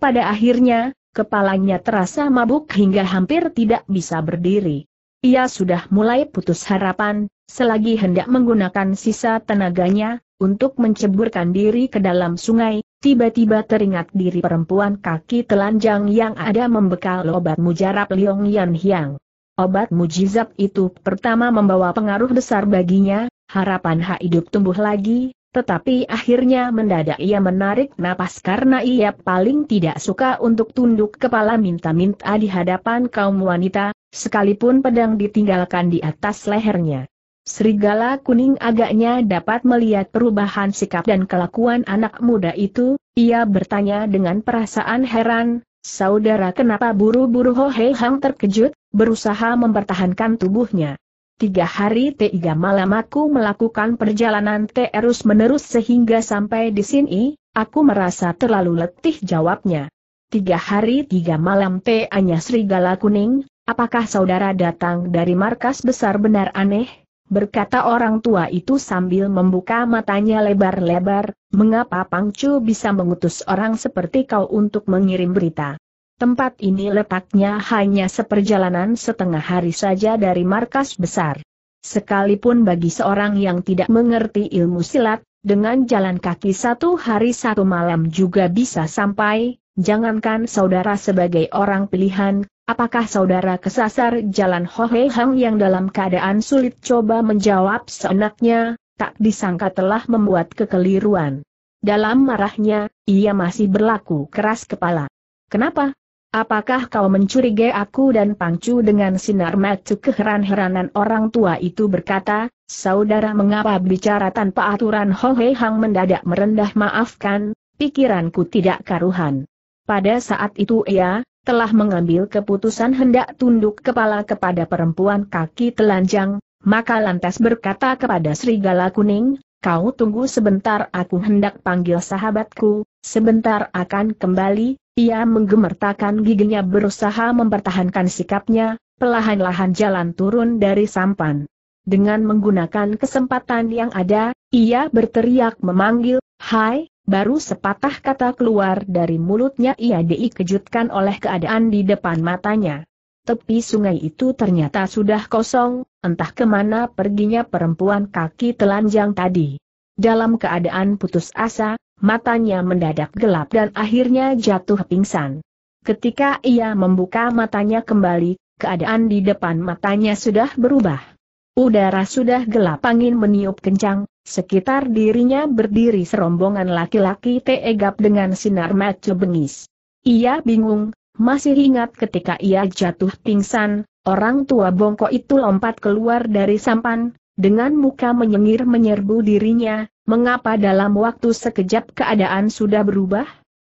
pada akhirnya, kepalanya terasa mabuk hingga hampir tidak bisa berdiri. Ia sudah mulai putus harapan, selagi hendak menggunakan sisa tenaganya, untuk menceburkan diri ke dalam sungai, tiba-tiba teringat diri perempuan kaki telanjang yang ada membekal obat mujarab Liong Yan Hiang. Obat mujizat itu pertama membawa pengaruh besar baginya, harapan hak hidup tumbuh lagi, tetapi akhirnya mendadak ia menarik napas karena ia paling tidak suka untuk tunduk kepala minta-minta di hadapan kaum wanita, sekalipun pedang ditinggalkan di atas lehernya. Serigala kuning agaknya dapat melihat perubahan sikap dan kelakuan anak muda itu, ia bertanya dengan perasaan heran, Saudara kenapa buru-buru Hei Hang terkejut, berusaha mempertahankan tubuhnya. Tiga hari tiga malam aku melakukan perjalanan terus menerus sehingga sampai di sini, aku merasa terlalu letih jawabnya. Tiga hari tiga malam Tanya serigala kuning, apakah saudara datang dari markas besar benar aneh? berkata orang tua itu sambil membuka matanya lebar-lebar, mengapa Pangcu bisa mengutus orang seperti kau untuk mengirim berita. Tempat ini letaknya hanya seperjalanan setengah hari saja dari markas besar. Sekalipun bagi seorang yang tidak mengerti ilmu silat, dengan jalan kaki satu hari satu malam juga bisa sampai, jangankan saudara sebagai orang pilihan, Apakah saudara kesasar jalan Hohe Hang yang dalam keadaan sulit coba menjawab seenaknya, tak disangka telah membuat kekeliruan. Dalam marahnya, ia masih berlaku keras kepala. Kenapa? Apakah kau mencurigai aku dan Pangcu dengan sinar mata keheran-heranan orang tua itu berkata, saudara mengapa bicara tanpa aturan Hohe Hang mendadak merendah maafkan, pikiranku tidak karuhan. Pada saat itu ia, telah mengambil keputusan hendak tunduk kepala kepada perempuan kaki telanjang, maka lantas berkata kepada Serigala Kuning, kau tunggu sebentar aku hendak panggil sahabatku, sebentar akan kembali, ia menggemertakan giginya berusaha mempertahankan sikapnya, pelahan-lahan jalan turun dari sampan. Dengan menggunakan kesempatan yang ada, ia berteriak memanggil, Hai, Baru sepatah kata keluar dari mulutnya ia dikejutkan oleh keadaan di depan matanya. Tepi sungai itu ternyata sudah kosong, entah kemana perginya perempuan kaki telanjang tadi. Dalam keadaan putus asa, matanya mendadak gelap dan akhirnya jatuh pingsan. Ketika ia membuka matanya kembali, keadaan di depan matanya sudah berubah. Udara sudah gelap angin meniup kencang, sekitar dirinya berdiri serombongan laki-laki tegap dengan sinar mata bengis. Ia bingung, masih ingat ketika ia jatuh pingsan, orang tua bongkok itu lompat keluar dari sampan, dengan muka menyengir menyerbu dirinya, mengapa dalam waktu sekejap keadaan sudah berubah?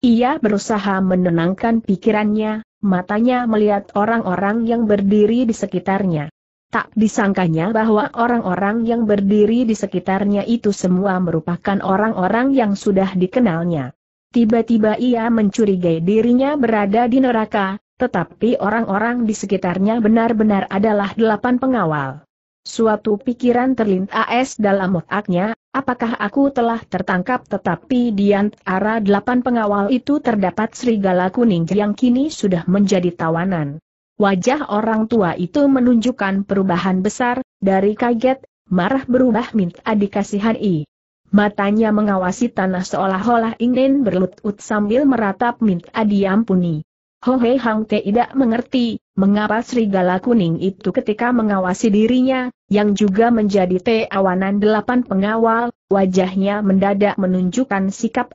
Ia berusaha menenangkan pikirannya, matanya melihat orang-orang yang berdiri di sekitarnya. Tak disangkanya bahwa orang-orang yang berdiri di sekitarnya itu semua merupakan orang-orang yang sudah dikenalnya. Tiba-tiba ia mencurigai dirinya berada di neraka, tetapi orang-orang di sekitarnya benar-benar adalah delapan pengawal. Suatu pikiran terlintas dalam otaknya, apakah aku telah tertangkap tetapi di antara delapan pengawal itu terdapat serigala kuning yang kini sudah menjadi tawanan. Wajah orang tua itu menunjukkan perubahan besar, dari kaget, marah berubah minta i. Matanya mengawasi tanah seolah-olah ingin berlutut sambil meratap minta diampuni. Hohe Hang tidak mengerti, mengapa serigala kuning itu ketika mengawasi dirinya, yang juga menjadi awanan delapan pengawal, wajahnya mendadak menunjukkan sikap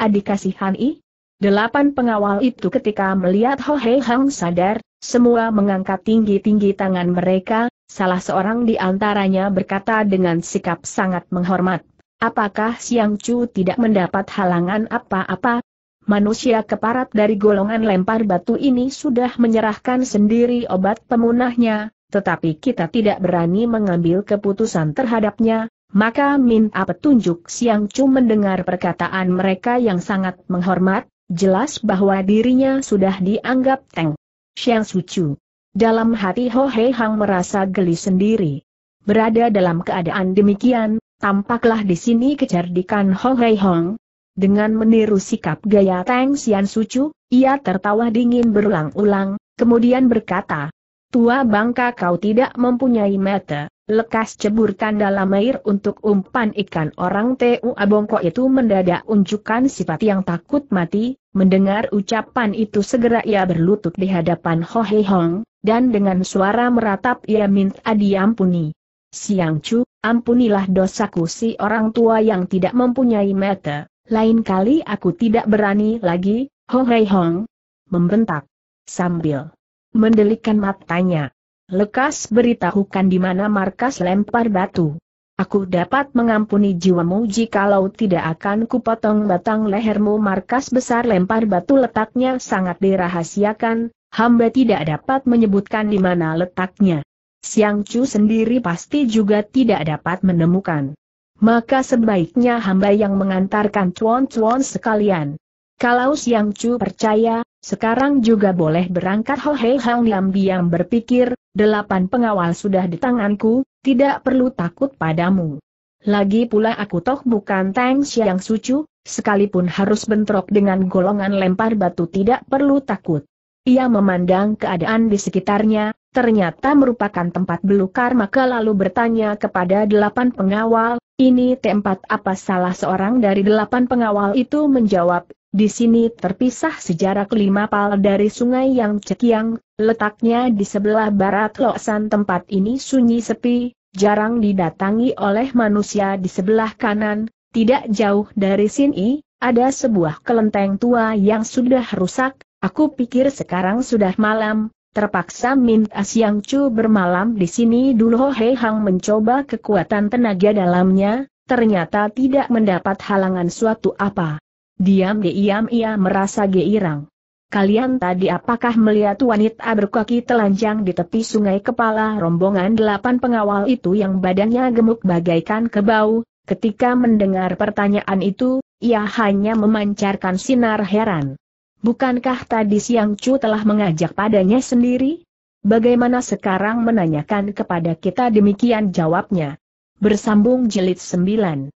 adikasihan i. Delapan pengawal itu ketika melihat Hohe Hang sadar, semua mengangkat tinggi-tinggi tangan mereka, salah seorang di antaranya berkata dengan sikap sangat menghormat. Apakah Siang Chu tidak mendapat halangan apa-apa? Manusia keparat dari golongan lempar batu ini sudah menyerahkan sendiri obat pemunahnya, tetapi kita tidak berani mengambil keputusan terhadapnya, maka minta petunjuk Siang Chu mendengar perkataan mereka yang sangat menghormat, jelas bahwa dirinya sudah dianggap Teng Xiang Sucu. Dalam hati Ho Hei Hang merasa geli sendiri. Berada dalam keadaan demikian, tampaklah di sini kecerdikan Ho Hei Hang. Dengan meniru sikap gaya Tang Xian Sucu, ia tertawa dingin berulang-ulang, kemudian berkata, Tua bangka kau tidak mempunyai mata. Lekas ceburkan dalam air untuk umpan ikan orang tu abongko itu mendadak unjukkan sifat yang takut mati, mendengar ucapan itu segera ia berlutut di hadapan Ho He Hong, dan dengan suara meratap ia minta diampuni. Siang Chu, ampunilah dosaku si orang tua yang tidak mempunyai mata, lain kali aku tidak berani lagi, Ho Hei Hong. Membentak. Sambil mendelikan matanya. Lekas beritahukan di mana markas lempar batu. Aku dapat mengampuni jiwamu jikalau tidak akan kupotong batang lehermu markas besar lempar batu letaknya sangat dirahasiakan, hamba tidak dapat menyebutkan di mana letaknya. Siang Chu sendiri pasti juga tidak dapat menemukan. Maka sebaiknya hamba yang mengantarkan cuan-cuan sekalian. Kalau Siang Chu percaya, sekarang juga boleh berangkat Ho Hei Hang diam-diam berpikir, delapan pengawal sudah di tanganku, tidak perlu takut padamu. Lagi pula aku toh bukan Tang yang sucu, sekalipun harus bentrok dengan golongan lempar batu tidak perlu takut. Ia memandang keadaan di sekitarnya, ternyata merupakan tempat belukar maka lalu bertanya kepada delapan pengawal, ini tempat apa salah seorang dari delapan pengawal itu menjawab, di sini terpisah sejarah lima pal dari sungai yang cekiang, letaknya di sebelah barat loksan tempat ini sunyi sepi, jarang didatangi oleh manusia di sebelah kanan, tidak jauh dari sini, ada sebuah kelenteng tua yang sudah rusak, aku pikir sekarang sudah malam, terpaksa minta Siang cu bermalam di sini dulu Hei Hang mencoba kekuatan tenaga dalamnya, ternyata tidak mendapat halangan suatu apa. Diam-diam ia merasa geirang. Kalian tadi apakah melihat wanita berkaki telanjang di tepi sungai kepala rombongan delapan pengawal itu yang badannya gemuk bagaikan kebau? Ketika mendengar pertanyaan itu, ia hanya memancarkan sinar heran. Bukankah tadi siang Chu telah mengajak padanya sendiri? Bagaimana sekarang menanyakan kepada kita demikian jawabnya? Bersambung jilid 9